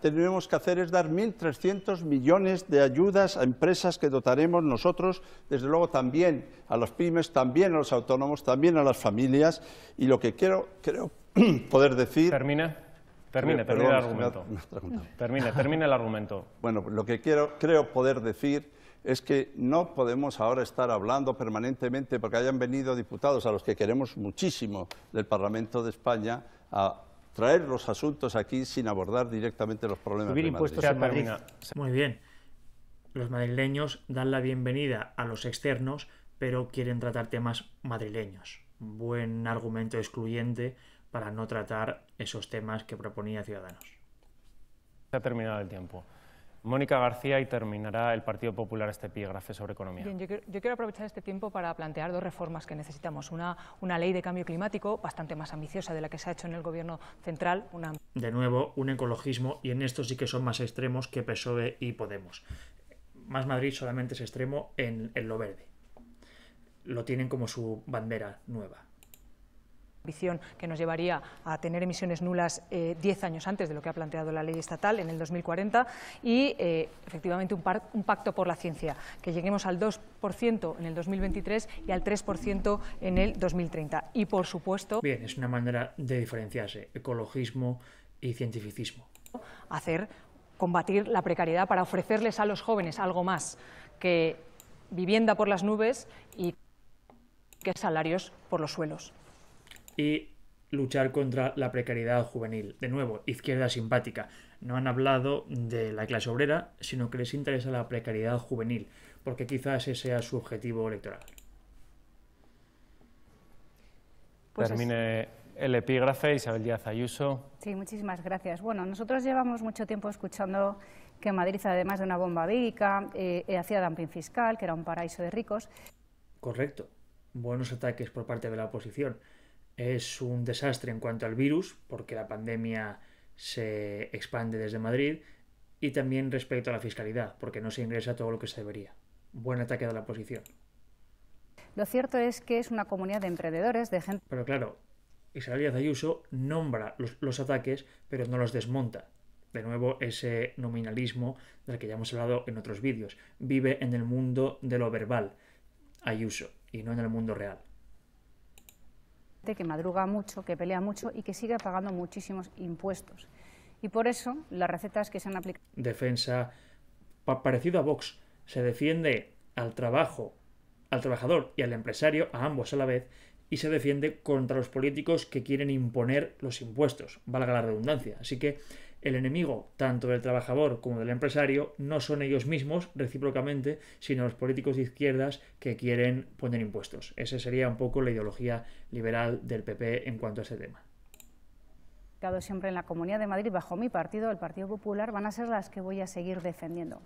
tenemos que hacer es dar 1.300 millones de ayudas a empresas que dotaremos nosotros, desde luego también a las pymes, también a los autónomos, también a las familias. Y lo que quiero, creo poder decir... Termina. Termine, eh, termina el argumento. Termina, termina el argumento. Bueno, lo que quiero, creo poder decir es que no podemos ahora estar hablando permanentemente porque hayan venido diputados a los que queremos muchísimo del Parlamento de España a traer los asuntos aquí sin abordar directamente los problemas de Madrid. Muy bien. Los madrileños dan la bienvenida a los externos, pero quieren tratar temas madrileños. Buen argumento excluyente para no tratar esos temas que proponía Ciudadanos. Se ha terminado el tiempo. Mónica García y terminará el Partido Popular este epígrafe sobre economía. yo, quiero, aprovechar este tiempo para plantear dos reformas que necesitamos. Una, ley de cambio climático bastante más ambiciosa de la que se ha hecho en el Gobierno central. De nuevo, un ecologismo, y en esto sí que son más extremos que PSOE y Podemos. Más Madrid solamente es extremo en lo verde. Lo tienen como su bandera nueva visión que nos llevaría a tener emisiones nulas 10 eh, años antes de lo que ha planteado la ley estatal en el 2040 y eh, efectivamente un, un, pacto por la ciencia, que lleguemos al 2% en el 2023 y al 3% en el 2030. Y por supuesto... Bien, es una manera de diferenciarse, ecologismo y cientificismo. Hacer, combatir la precariedad para ofrecerles a los jóvenes algo más que vivienda por las nubes y que salarios por los suelos y luchar contra la precariedad juvenil. De nuevo, izquierda simpática. No han hablado de la clase obrera, sino que les interesa la precariedad juvenil, porque quizás ese sea su objetivo electoral. Pues Termine el epígrafe, Isabel Díaz Ayuso. Sí, muchísimas gracias. Bueno, nosotros llevamos mucho tiempo escuchando que Madrid, además de una bomba vírica, eh, eh, hacía dumping fiscal, que era un paraíso de ricos. Correcto. Buenos ataques por parte de la oposición es un desastre en cuanto al virus, porque la pandemia se expande desde Madrid, y también respecto a la fiscalidad, porque no se ingresa todo lo que se debería. Buen ataque de la oposición. Lo cierto es que es una comunidad de emprendedores, de gente... Pero claro, Isabel Díaz Ayuso nombra los, los ataques, pero no los desmonta. De nuevo, ese nominalismo del que ya hemos hablado en otros vídeos. Vive en el mundo de lo verbal, Ayuso, y no en el mundo real que madruga mucho, que pelea mucho y que sigue pagando muchísimos impuestos. Y por eso las recetas que se han aplicado. Defensa parecido a Vox. Se defiende al trabajo, al trabajador y al empresario, a ambos a la vez, y se defiende contra los políticos que quieren imponer los impuestos, valga la redundancia. Así que el enemigo tanto del trabajador como del empresario no son ellos mismos recíprocamente, sino los políticos de izquierdas que quieren poner impuestos. Esa sería un poco la ideología liberal del PP en cuanto a ese tema siempre en la Comunidad de Madrid bajo mi partido, el Partido Popular, van a ser las que voy a seguir defendiendo.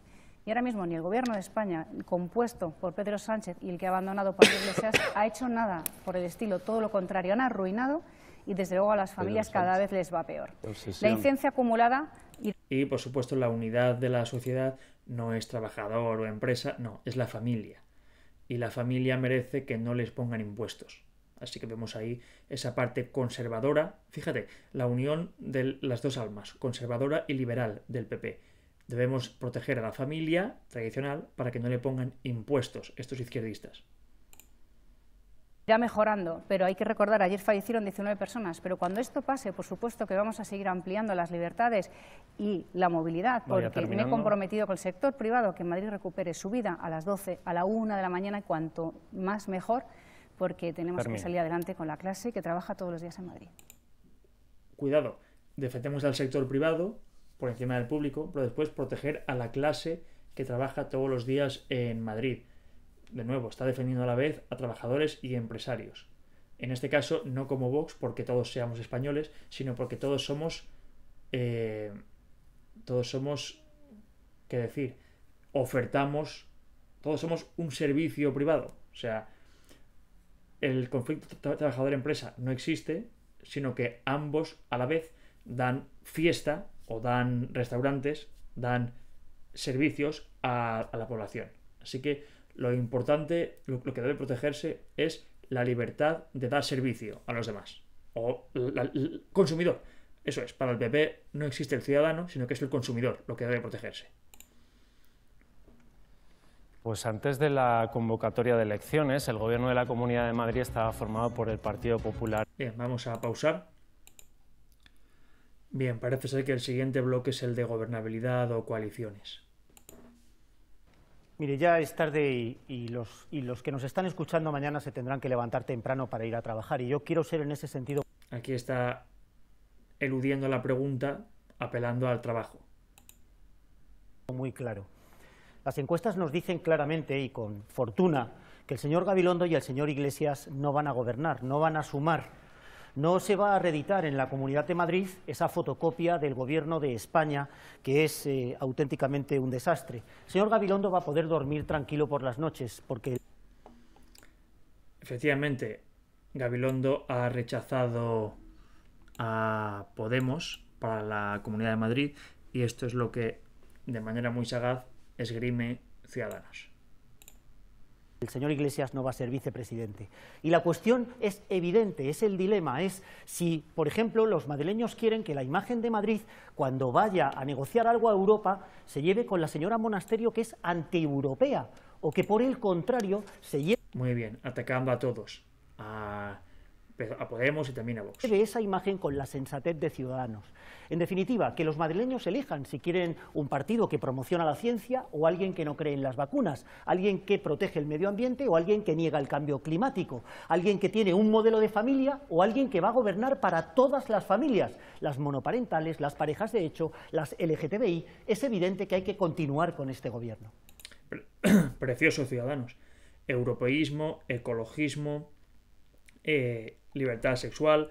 Y ahora mismo ni el Gobierno de España, compuesto por Pedro Sánchez y el que ha abandonado Pablo Iglesias, ha hecho nada por el estilo, todo lo contrario, han arruinado y desde luego a las familias cada vez les va peor. La incidencia acumulada... y por supuesto la unidad de la sociedad no es trabajador o empresa, no, es la familia. Y la familia merece que no les pongan impuestos. Así que vemos ahí esa parte conservadora, fíjate, la unión de las dos almas, conservadora y liberal del PP. Debemos proteger a la familia tradicional para que no le pongan impuestos estos izquierdistas. Ya mejorando, pero hay que recordar, ayer fallecieron 19 personas, pero cuando esto pase, por supuesto que vamos a seguir ampliando las libertades y la movilidad, porque me he comprometido con el sector privado que Madrid recupere su vida a las 12, a la 1 de la mañana, y cuanto más mejor, porque tenemos que salir adelante con la clase que trabaja todos los días en Madrid. Cuidado, defendemos al sector privado, por encima del público, pero después proteger a la clase que trabaja todos los días en Madrid. De nuevo, está defendiendo a la vez a trabajadores y empresarios. En este caso, no como Vox, porque todos seamos españoles, sino porque todos somos... Eh, todos somos... ¿Qué decir? Ofertamos... Todos somos un servicio privado. O sea, el conflicto trabajador-empresa no existe, sino que ambos a la vez dan fiesta o dan restaurantes, dan servicios a, la población. Así que lo importante, lo, que debe protegerse es la libertad de dar servicio a los demás. O el consumidor. Eso es, para el PP no existe el ciudadano, sino que es el consumidor lo que debe protegerse. Pues antes de la convocatoria de elecciones, el gobierno de la Comunidad de Madrid estaba formado por el Partido Popular. Bien, vamos a pausar Bien, parece ser que el siguiente bloque es el de gobernabilidad o coaliciones. Mire, ya es tarde y, los, los que nos están escuchando mañana se tendrán que levantar temprano para ir a trabajar y yo quiero ser en ese sentido. Aquí está eludiendo la pregunta, apelando al trabajo. Muy claro. Las encuestas nos dicen claramente y con fortuna que el señor Gabilondo y el señor Iglesias no van a gobernar, no van a sumar no se va a reeditar en la Comunidad de Madrid esa fotocopia del Gobierno de España, que es eh, auténticamente un desastre. Señor Gabilondo va a poder dormir tranquilo por las noches, porque... Efectivamente, Gabilondo ha rechazado a Podemos para la Comunidad de Madrid y esto es lo que, de manera muy sagaz, esgrime Ciudadanos. El señor Iglesias no va a ser vicepresidente. Y la cuestión es evidente, es el dilema, es si, por ejemplo, los madrileños quieren que la imagen de Madrid, cuando vaya a negociar algo a Europa, se lleve con la señora Monasterio, que es antieuropea, o que por el contrario se lleve... Muy bien, atacando a todos. A a Podemos y también a Vox. esa imagen con la sensatez de Ciudadanos. En definitiva, que los madrileños elijan si quieren un partido que promociona la ciencia o alguien que no cree en las vacunas, alguien que protege el medio ambiente o alguien que niega el cambio climático, alguien que tiene un modelo de familia o alguien que va a gobernar para todas las familias, las monoparentales, las parejas de hecho, las LGTBI. Es evidente que hay que continuar con este gobierno. Preciosos Ciudadanos. Europeísmo, ecologismo, eh, libertad sexual,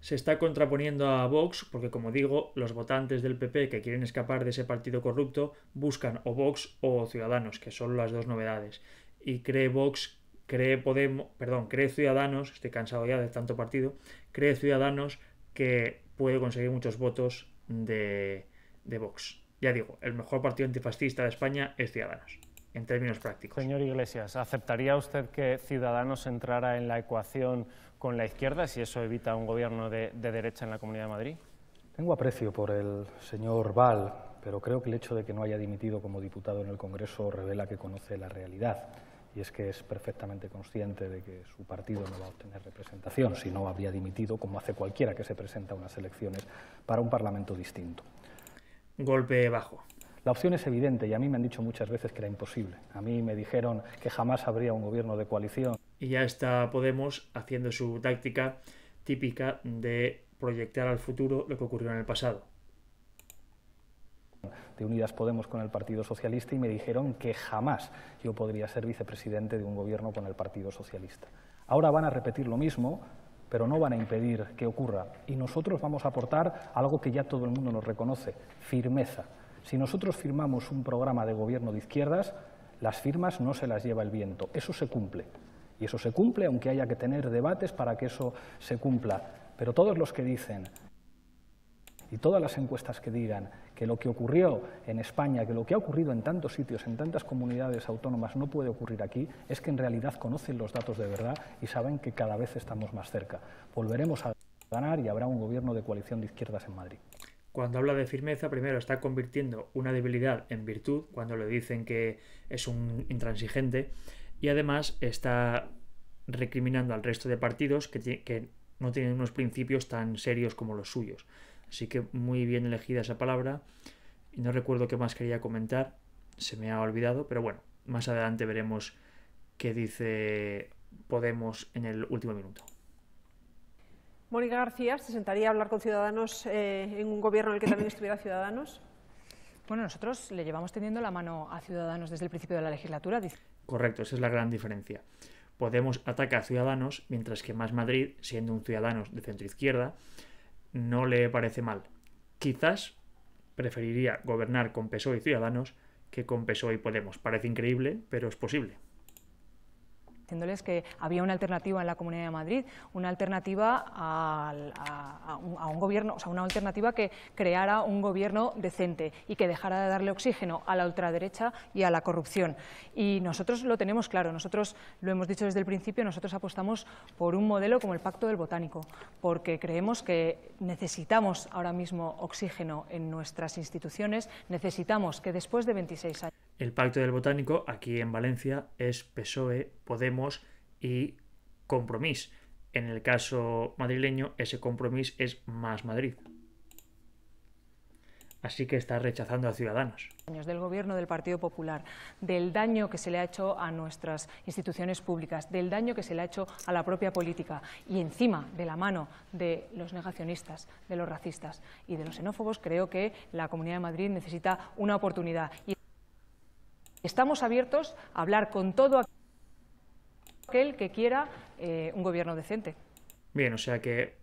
se está contraponiendo a Vox, porque como digo, los votantes del PP que quieren escapar de ese partido corrupto buscan o Vox o Ciudadanos, que son las dos novedades. Y cree Vox, cree Podemos, perdón, cree Ciudadanos, estoy cansado ya de tanto partido, cree Ciudadanos que puede conseguir muchos votos de, de Vox. Ya digo, el mejor partido antifascista de España es Ciudadanos, en términos prácticos. Señor Iglesias, ¿aceptaría usted que Ciudadanos entrara en la ecuación? con la izquierda si eso evita un gobierno de, derecha en la Comunidad de Madrid? Tengo aprecio por el señor Val, pero creo que el hecho de que no haya dimitido como diputado en el Congreso revela que conoce la realidad y es que es perfectamente consciente de que su partido no va a obtener representación, si no habría dimitido, como hace cualquiera que se presenta a unas elecciones para un Parlamento distinto. Golpe bajo. La opción es evidente y a mí me han dicho muchas veces que era imposible. A mí me dijeron que jamás habría un gobierno de coalición. Y ya está Podemos haciendo su táctica típica de proyectar al futuro lo que ocurrió en el pasado de Unidas Podemos con el Partido Socialista y me dijeron que jamás yo podría ser vicepresidente de un gobierno con el Partido Socialista. Ahora van a repetir lo mismo, pero no van a impedir que ocurra. Y nosotros vamos a aportar algo que ya todo el mundo nos reconoce, firmeza. Si nosotros firmamos un programa de gobierno de izquierdas, las firmas no se las lleva el viento. Eso se cumple. Y eso se cumple, aunque haya que tener debates para que eso se cumpla. Pero todos los que dicen y todas las encuestas que digan que lo que ocurrió en España, que lo que ha ocurrido en tantos sitios, en tantas comunidades autónomas no puede ocurrir aquí, es que en realidad conocen los datos de verdad y saben que cada vez estamos más cerca. Volveremos a ganar y habrá un gobierno de coalición de izquierdas en Madrid. Cuando habla de firmeza, primero está convirtiendo una debilidad en virtud, cuando le dicen que es un intransigente, y además está recriminando al resto de partidos que, no tienen unos principios tan serios como los suyos. Así que muy bien elegida esa palabra. Y no recuerdo qué más quería comentar, se me ha olvidado, pero bueno, más adelante veremos qué dice Podemos en el último minuto. Mónica García, ¿se sentaría a hablar con Ciudadanos eh, en un gobierno en el que también estuviera Ciudadanos? Bueno, nosotros le llevamos teniendo la mano a Ciudadanos desde el principio de la legislatura. Correcto, esa es la gran diferencia. Podemos atacar a Ciudadanos, mientras que Más Madrid, siendo un Ciudadanos de centroizquierda, no le parece mal. Quizás preferiría gobernar con PSOE y Ciudadanos que con PSOE y Podemos. Parece increíble, pero es posible que había una alternativa en la Comunidad de Madrid, una alternativa gobierno, o sea, una alternativa que creara un gobierno decente y que dejara de darle oxígeno a la ultraderecha y a la corrupción. Y nosotros lo tenemos claro, nosotros lo hemos dicho desde el principio, nosotros apostamos por un modelo como el Pacto del Botánico, porque creemos que necesitamos ahora mismo oxígeno en nuestras instituciones, necesitamos que después de 26 años el pacto del botánico aquí en Valencia es PSOE, Podemos y Compromís. En el caso madrileño, ese Compromís es Más Madrid. Así que está rechazando a Ciudadanos. del gobierno del Partido Popular, del daño que se le ha hecho a nuestras instituciones públicas, del daño que se le ha hecho a la propia política y encima de la mano de los negacionistas, de los racistas y de los xenófobos, creo que la Comunidad de Madrid necesita una oportunidad. Estamos abiertos a hablar con todo aquel que quiera eh, un gobierno decente. Bien, o sea que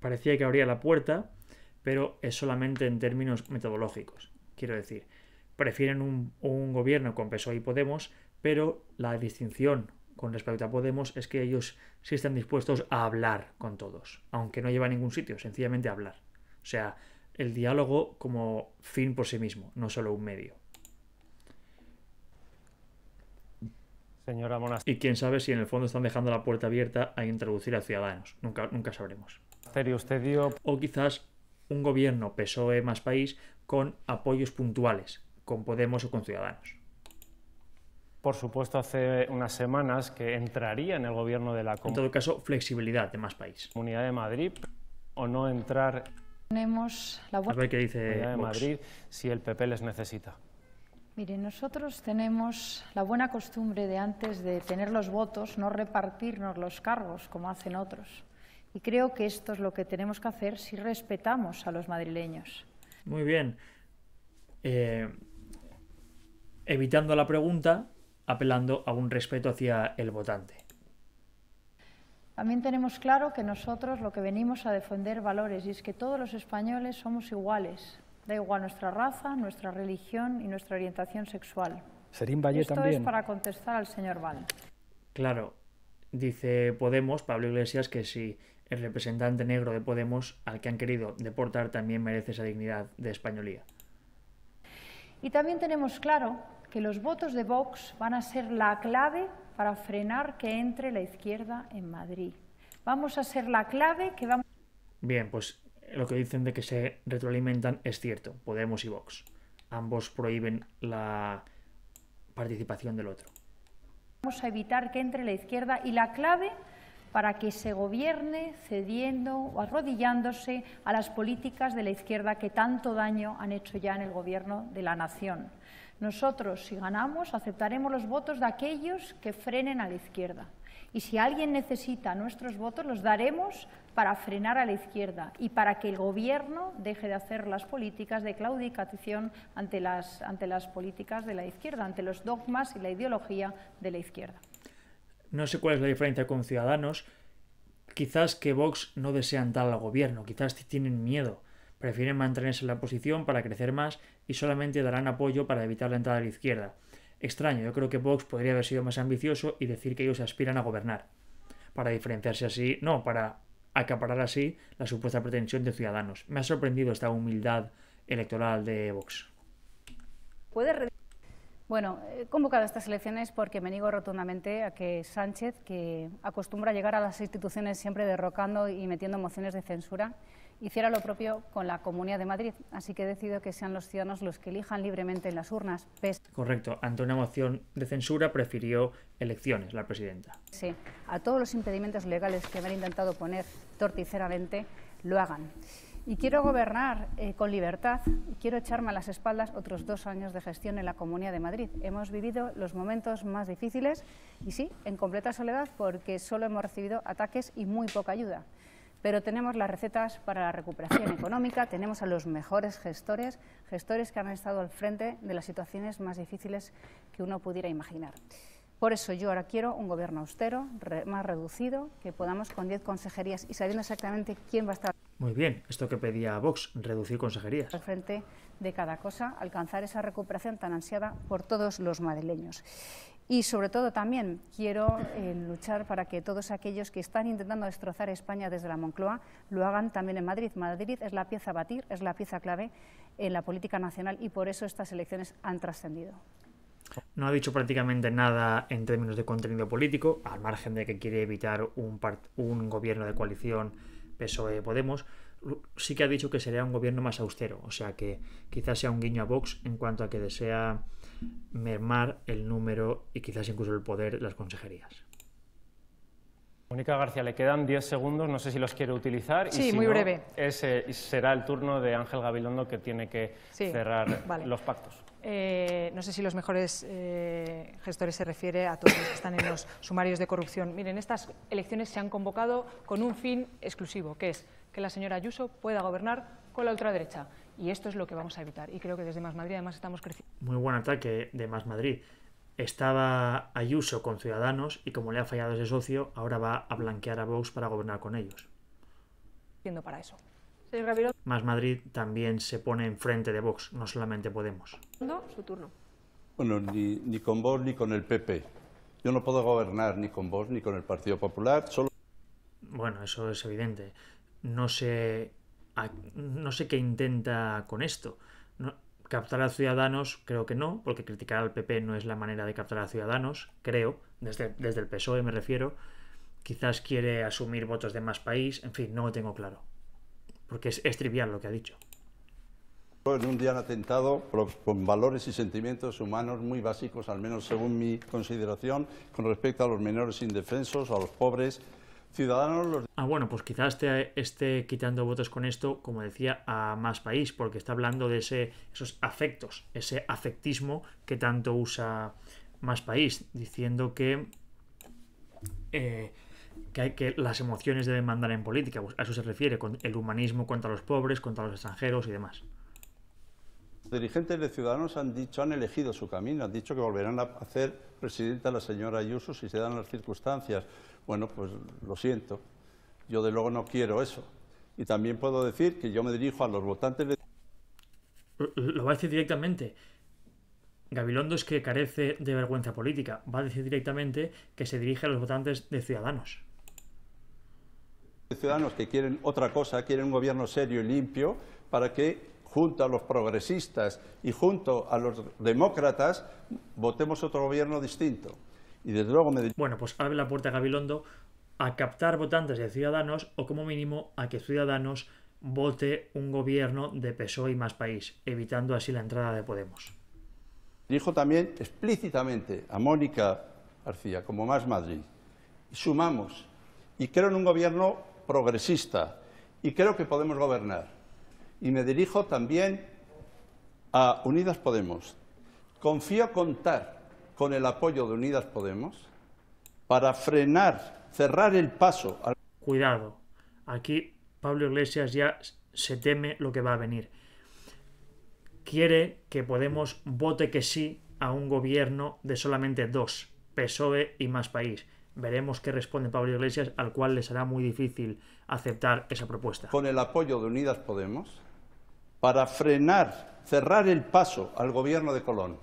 parecía que abría la puerta, pero es solamente en términos metodológicos. Quiero decir, prefieren un, gobierno con PSOE y Podemos, pero la distinción con respecto a Podemos es que ellos sí están dispuestos a hablar con todos, aunque no lleva a ningún sitio, sencillamente hablar. O sea, el diálogo como fin por sí mismo, no solo un medio. Señora Y quién sabe si en el fondo están dejando la puerta abierta a introducir a ciudadanos. Nunca, nunca sabremos. usted O quizás un gobierno PSOE más país con apoyos puntuales, con Podemos o con Ciudadanos. Por supuesto, hace unas semanas que entraría en el gobierno de la Comunidad. En todo caso, flexibilidad de más país. Comunidad de Madrid o no entrar. Tenemos la A ver qué dice. Comunidad de Madrid si el PP les necesita. Mire, nosotros tenemos la buena costumbre de antes de tener los votos no repartirnos los cargos como hacen otros. Y creo que esto es lo que tenemos que hacer si respetamos a los madrileños. Muy bien. Eh, evitando la pregunta, apelando a un respeto hacia el votante. También tenemos claro que nosotros lo que venimos a defender valores y es que todos los españoles somos iguales, Da igual nuestra raza, nuestra religión y nuestra orientación sexual. Serín Valle Esto es para contestar al señor Val. Claro, dice Podemos, Pablo Iglesias, que si el representante negro de Podemos, al que han querido deportar, también merece esa dignidad de españolía. Y también tenemos claro que los votos de Vox van a ser la clave para frenar que entre la izquierda en Madrid. Vamos a ser la clave que vamos... Bien, pues lo que dicen de que se retroalimentan es cierto. Podemos y Vox. Ambos prohíben la participación del otro. Vamos a evitar que entre la izquierda y la clave para que se gobierne cediendo o arrodillándose a las políticas de la izquierda que tanto daño han hecho ya en el gobierno de la nación. Nosotros, si ganamos, aceptaremos los votos de aquellos que frenen a la izquierda. Y si alguien necesita nuestros votos, los daremos para frenar a la izquierda y para que el Gobierno deje de hacer las políticas de claudicación ante las, ante las políticas de la izquierda, ante los dogmas y la ideología de la izquierda. No sé cuál es la diferencia con Ciudadanos. Quizás que Vox no desean dar al Gobierno, quizás tienen miedo. Prefieren mantenerse en la posición para crecer más y solamente darán apoyo para evitar la entrada de la izquierda. Extraño, yo creo que Vox podría haber sido más ambicioso y decir que ellos aspiran a gobernar. Para diferenciarse así, no, para acaparar así la supuesta pretensión de Ciudadanos. Me ha sorprendido esta humildad electoral de Vox. ¿Puede bueno, he convocado estas elecciones porque me niego rotundamente a que Sánchez, que acostumbra llegar a las instituciones siempre derrocando y metiendo mociones de censura, hiciera lo propio con la Comunidad de Madrid. Así que he decidido que sean los ciudadanos los que elijan libremente en las urnas. Correcto. Ante una moción de censura prefirió elecciones la presidenta. Sí. A todos los impedimentos legales que me han intentado poner torticeramente lo hagan. Y quiero gobernar eh, con libertad y quiero echarme a las espaldas otros dos años de gestión en la Comunidad de Madrid. Hemos vivido los momentos más difíciles y sí, en completa soledad porque solo hemos recibido ataques y muy poca ayuda pero tenemos las recetas para la recuperación económica, tenemos a los mejores gestores, gestores que han estado al frente de las situaciones más difíciles que uno pudiera imaginar. Por eso yo ahora quiero un gobierno austero, más reducido, que podamos con 10 consejerías y sabiendo exactamente quién va a estar. Muy bien, esto que pedía Vox, reducir consejerías. Al frente de cada cosa, alcanzar esa recuperación tan ansiada por todos los madrileños. Y sobre todo también quiero eh, luchar para que todos aquellos que están intentando destrozar España desde la Moncloa lo hagan también en Madrid. Madrid es la pieza a batir, es la pieza clave en la política nacional y por eso estas elecciones han trascendido. No ha dicho prácticamente nada en términos de contenido político, al margen de que quiere evitar un, gobierno de coalición PSOE-Podemos. Sí que ha dicho que sería un gobierno más austero, o sea que quizás sea un guiño a Vox en cuanto a que desea mermar el número y quizás incluso el poder de las consejerías. Mónica García, le quedan 10 segundos, no sé si los quiere utilizar. Sí, y muy breve. Ese será el turno de Ángel Gabilondo que tiene que cerrar los pactos. Eh, no sé si los mejores eh, gestores se refiere a todos los que están en los sumarios de corrupción. Miren, estas elecciones se han convocado con un fin exclusivo, que es que la señora Ayuso pueda gobernar con la ultraderecha. Y esto es lo que vamos a evitar. Y creo que desde Más Madrid además estamos creciendo. Muy buen ataque de Más Madrid. Estaba Ayuso con Ciudadanos y como le ha fallado ese socio, ahora va a blanquear a Vox para gobernar con ellos. Para eso. Más Madrid también se pone enfrente de Vox, no solamente Podemos. No, su turno. Bueno, ni, con vos ni con el PP. Yo no puedo gobernar ni con vos ni con el Partido Popular, solo... Bueno, eso es evidente. No sé, no sé qué intenta con esto. captar a ciudadanos, creo que no, porque criticar al PP no es la manera de captar a ciudadanos, creo, desde, desde el PSOE me refiero. Quizás quiere asumir votos de más país, en fin, no lo tengo claro porque es, trivial lo que ha dicho. En un día han atentado con valores y sentimientos humanos muy básicos, al menos según mi consideración, con respecto a los menores indefensos, a los pobres, ciudadanos... Ah, bueno, pues quizás esté, esté, quitando votos con esto, como decía, a más país, porque está hablando de ese, esos afectos, ese afectismo que tanto usa más país, diciendo que... Eh, que, las emociones deben mandar en política. Pues, a eso se refiere, con el humanismo contra los pobres, contra los extranjeros y demás. Los dirigentes de Ciudadanos han dicho, han elegido su camino, han dicho que volverán a hacer presidenta a la señora Ayuso si se dan las circunstancias. Bueno, pues lo siento, yo de luego no quiero eso. Y también puedo decir que yo me dirijo a los votantes de... Lo va a decir directamente. Gabilondo es que carece de vergüenza política. Va a decir directamente que se dirige a los votantes de Ciudadanos ciudadanos que quieren otra cosa, quieren un gobierno serio y limpio, para que junto a los progresistas y junto a los demócratas votemos otro gobierno distinto. Y desde luego me... Bueno, pues abre la puerta a Gabilondo a captar votantes de Ciudadanos o como mínimo a que Ciudadanos vote un gobierno de PSOE y más país, evitando así la entrada de Podemos. Dijo también explícitamente a Mónica García como Más Madrid, sumamos, y creo en un gobierno progresista y creo que podemos gobernar. Y me dirijo también a Unidas Podemos. Confío contar con el apoyo de Unidas Podemos para frenar, cerrar el paso. Al... Cuidado, aquí Pablo Iglesias ya se teme lo que va a venir. Quiere que Podemos vote que sí a un gobierno de solamente dos, PSOE y más país veremos qué responde Pablo Iglesias, al cual les será muy difícil aceptar esa propuesta. Con el apoyo de Unidas Podemos, para frenar, cerrar el paso al gobierno de Colón.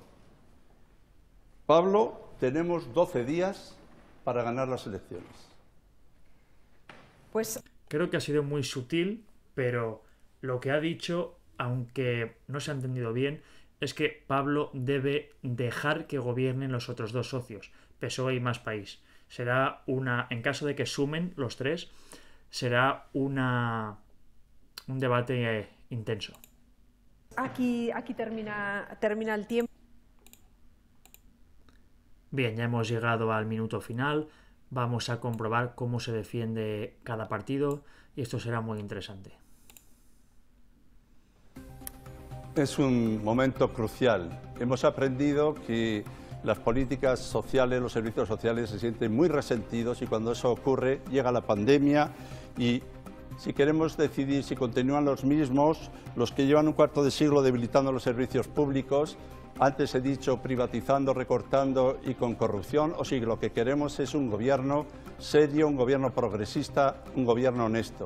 Pablo, tenemos 12 días para ganar las elecciones. Pues creo que ha sido muy sutil, pero lo que ha dicho, aunque no se ha entendido bien, es que Pablo debe dejar que gobiernen los otros dos socios, PSOE y Más País será una, en caso de que sumen los tres, será una, un debate eh, intenso. Aquí, aquí termina, termina el tiempo. Bien, ya hemos llegado al minuto final. Vamos a comprobar cómo se defiende cada partido y esto será muy interesante. Es un momento crucial. Hemos aprendido que las políticas sociales, los servicios sociales se sienten muy resentidos y cuando eso ocurre llega la pandemia y si queremos decidir si continúan los mismos, los que llevan un cuarto de siglo debilitando los servicios públicos, antes he dicho privatizando, recortando y con corrupción, o si lo que queremos es un gobierno serio, un gobierno progresista, un gobierno honesto.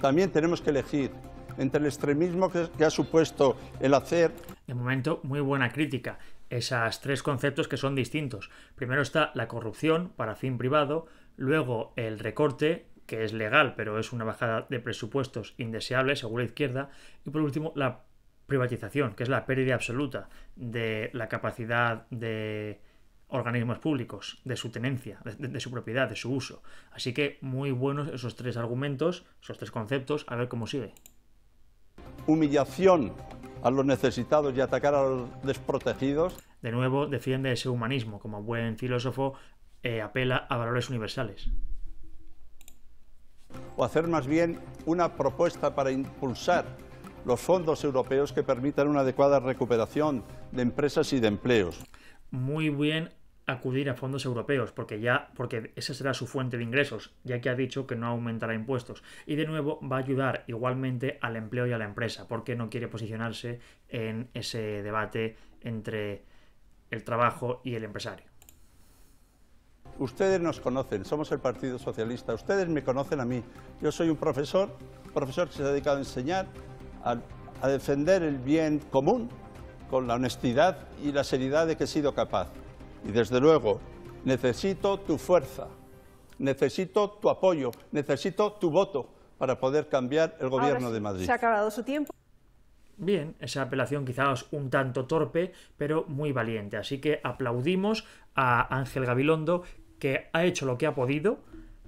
También tenemos que elegir entre el extremismo que, ha supuesto el hacer... De momento, muy buena crítica esos tres conceptos que son distintos. Primero está la corrupción para fin privado, luego el recorte, que es legal, pero es una bajada de presupuestos indeseable, según la izquierda, y por último la privatización, que es la pérdida absoluta de la capacidad de organismos públicos, de su tenencia, de, su propiedad, de su uso. Así que muy buenos esos tres argumentos, esos tres conceptos, a ver cómo sigue. Humillación a los necesitados y atacar a los desprotegidos. De nuevo, defiende ese humanismo. Como buen filósofo, eh, apela a valores universales. O hacer más bien una propuesta para impulsar los fondos europeos que permitan una adecuada recuperación de empresas y de empleos. Muy bien acudir a fondos europeos, porque ya, porque esa será su fuente de ingresos, ya que ha dicho que no aumentará impuestos. Y de nuevo va a ayudar igualmente al empleo y a la empresa, porque no quiere posicionarse en ese debate entre el trabajo y el empresario. Ustedes nos conocen, somos el Partido Socialista, ustedes me conocen a mí. Yo soy un profesor, profesor que se ha dedicado a enseñar, a, a defender el bien común con la honestidad y la seriedad de que he sido capaz. Y desde luego, necesito tu fuerza, necesito tu apoyo, necesito tu voto para poder cambiar el gobierno de Madrid. Se ha acabado su tiempo. Bien, esa apelación quizás un tanto torpe, pero muy valiente. Así que aplaudimos a Ángel Gabilondo, que ha hecho lo que ha podido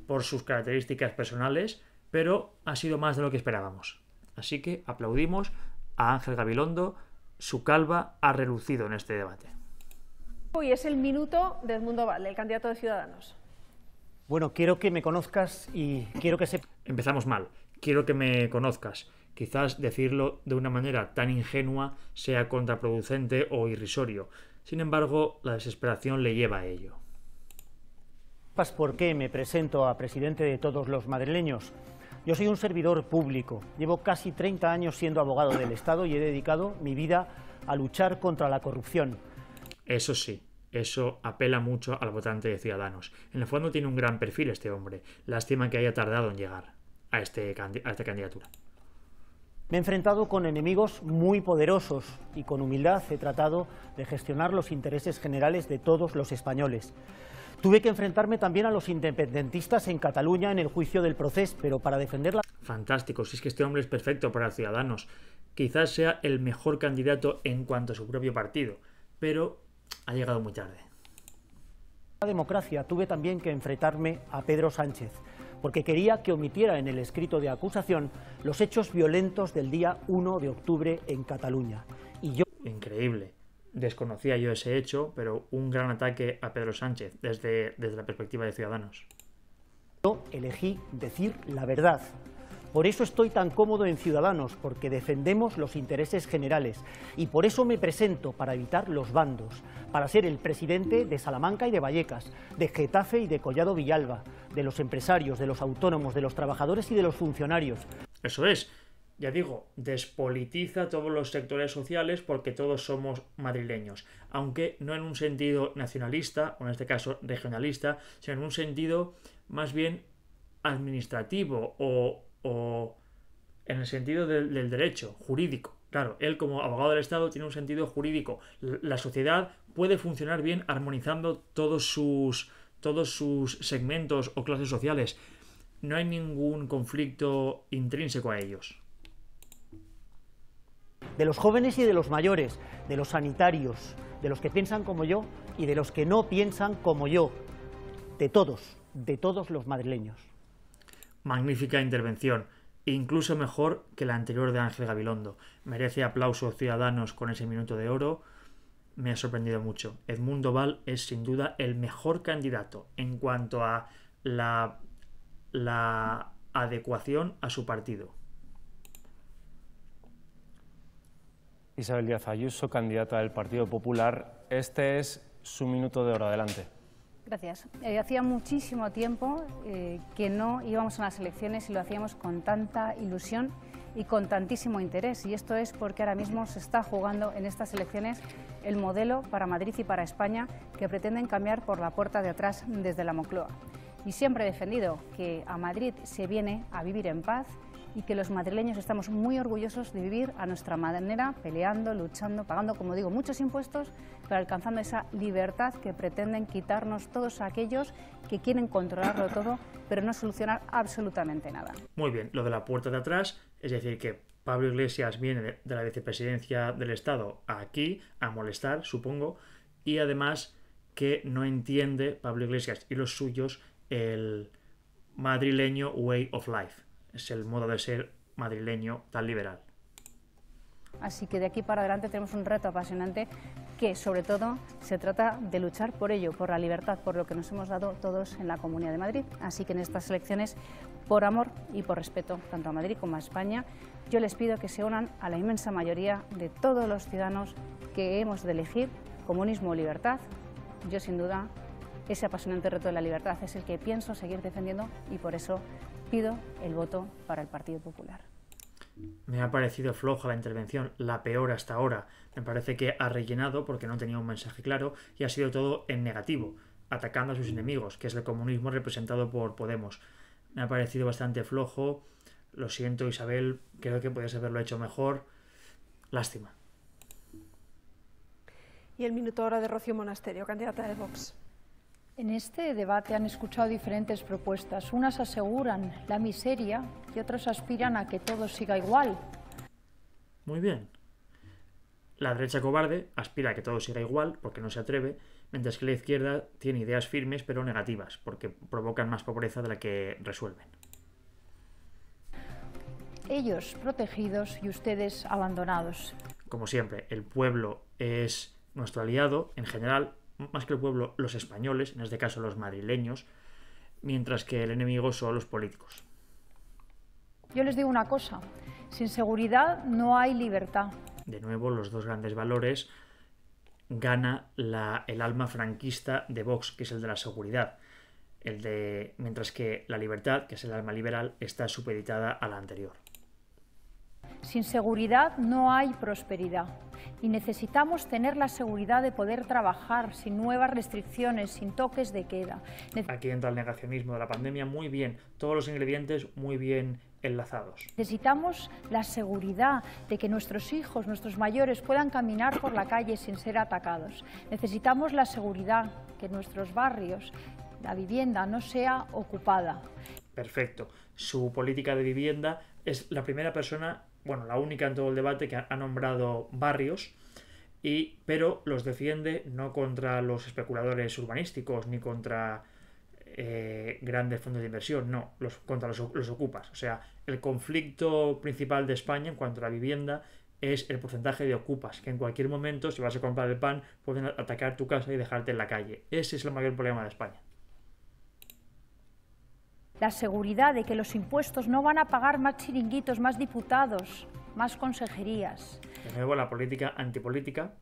por sus características personales, pero ha sido más de lo que esperábamos. Así que aplaudimos a Ángel Gabilondo, su calva ha relucido en este debate. Hoy es el minuto de Edmundo Valle, el candidato de Ciudadanos. Bueno, quiero que me conozcas y quiero que se... Empezamos mal. Quiero que me conozcas. Quizás decirlo de una manera tan ingenua sea contraproducente o irrisorio. Sin embargo, la desesperación le lleva a ello. ¿Pas por qué me presento a presidente de todos los madrileños? Yo soy un servidor público. Llevo casi 30 años siendo abogado del Estado y he dedicado mi vida a luchar contra la corrupción eso sí, eso apela mucho al votante de Ciudadanos. En el fondo tiene un gran perfil este hombre. Lástima que haya tardado en llegar a, este, esta candidatura. Me he enfrentado con enemigos muy poderosos y con humildad he tratado de gestionar los intereses generales de todos los españoles. Tuve que enfrentarme también a los independentistas en Cataluña en el juicio del proceso, pero para defenderla... Fantástico, si es que este hombre es perfecto para Ciudadanos. Quizás sea el mejor candidato en cuanto a su propio partido, pero ha llegado muy tarde. La democracia tuve también que enfrentarme a Pedro Sánchez, porque quería que omitiera en el escrito de acusación los hechos violentos del día 1 de octubre en Cataluña. Y yo... Increíble. Desconocía yo ese hecho, pero un gran ataque a Pedro Sánchez desde, desde la perspectiva de Ciudadanos. Yo elegí decir la verdad, por eso estoy tan cómodo en Ciudadanos, porque defendemos los intereses generales y por eso me presento para evitar los bandos, para ser el presidente de Salamanca y de Vallecas, de Getafe y de Collado Villalba, de los empresarios, de los autónomos, de los trabajadores y de los funcionarios. Eso es. Ya digo, despolitiza todos los sectores sociales porque todos somos madrileños, aunque no en un sentido nacionalista, o en este caso regionalista, sino en un sentido más bien administrativo o o en el sentido del, derecho jurídico. Claro, él como abogado del Estado tiene un sentido jurídico. La sociedad puede funcionar bien armonizando todos sus, todos sus segmentos o clases sociales. No hay ningún conflicto intrínseco a ellos. De los jóvenes y de los mayores, de los sanitarios, de los que piensan como yo y de los que no piensan como yo, de todos, de todos los madrileños. Magnífica intervención, incluso mejor que la anterior de Ángel Gabilondo. Merece aplausos ciudadanos con ese minuto de oro. Me ha sorprendido mucho. Edmundo Val es sin duda el mejor candidato en cuanto a la, la adecuación a su partido. Isabel Díaz Ayuso, candidata del Partido Popular. Este es su minuto de oro. Adelante. Gracias. Eh, hacía muchísimo tiempo eh, que no íbamos a las elecciones y lo hacíamos con tanta ilusión y con tantísimo interés. Y esto es porque ahora mismo se está jugando en estas elecciones el modelo para Madrid y para España que pretenden cambiar por la puerta de atrás desde la Mocloa Y siempre he defendido que a Madrid se viene a vivir en paz y que los madrileños estamos muy orgullosos de vivir a nuestra manera, peleando, luchando, pagando, como digo, muchos impuestos, pero alcanzando esa libertad que pretenden quitarnos todos aquellos que quieren controlarlo todo, pero no solucionar absolutamente nada. Muy bien, lo de la puerta de atrás, es decir, que Pablo Iglesias viene de la vicepresidencia del Estado aquí a molestar, supongo, y además que no entiende Pablo Iglesias y los suyos el madrileño way of life es el modo de ser madrileño tan liberal. Así que de aquí para adelante tenemos un reto apasionante que sobre todo se trata de luchar por ello, por la libertad, por lo que nos hemos dado todos en la Comunidad de Madrid. Así que en estas elecciones, por amor y por respeto, tanto a Madrid como a España, yo les pido que se unan a la inmensa mayoría de todos los ciudadanos que hemos de elegir comunismo o libertad. Yo sin duda ese apasionante reto de la libertad es el que pienso seguir defendiendo y por eso pido el voto para el Partido Popular. Me ha parecido floja la intervención, la peor hasta ahora. Me parece que ha rellenado porque no tenía un mensaje claro y ha sido todo en negativo, atacando a sus enemigos, que es el comunismo representado por Podemos. Me ha parecido bastante flojo. Lo siento, Isabel, creo que podías haberlo hecho mejor. Lástima. Y el minuto ahora de Rocío Monasterio, candidata de Vox. En este debate han escuchado diferentes propuestas. Unas aseguran la miseria y otras aspiran a que todo siga igual. Muy bien. La derecha cobarde aspira a que todo siga igual porque no se atreve, mientras que la izquierda tiene ideas firmes pero negativas porque provocan más pobreza de la que resuelven. Ellos protegidos y ustedes abandonados. Como siempre, el pueblo es nuestro aliado en general más que el pueblo, los españoles, en este caso los madrileños, mientras que el enemigo son los políticos. Yo les digo una cosa, sin seguridad no hay libertad. De nuevo, los dos grandes valores gana el alma franquista de Vox, que es el de la seguridad. El de, mientras que la libertad, que es el alma liberal, está supeditada a la anterior. Sin seguridad no hay prosperidad y necesitamos tener la seguridad de poder trabajar sin nuevas restricciones, sin toques de queda. Aquí entra el negacionismo de la pandemia muy bien, todos los ingredientes muy bien enlazados. Necesitamos la seguridad de que nuestros hijos, nuestros mayores puedan caminar por la calle sin ser atacados. Necesitamos la seguridad que nuestros barrios, la vivienda no sea ocupada. Perfecto. Su política de vivienda es la primera persona bueno, la única en todo el debate que ha, nombrado barrios, y, pero los defiende no contra los especuladores urbanísticos ni contra eh, grandes fondos de inversión, no, los, contra los, los ocupas. O sea, el conflicto principal de España en cuanto a la vivienda es el porcentaje de ocupas, que en cualquier momento, si vas a comprar el pan, pueden atacar tu casa y dejarte en la calle. Ese es el mayor problema de España la seguridad de que los impuestos no van a pagar más chiringuitos, más diputados, más consejerías. De nuevo, la política antipolítica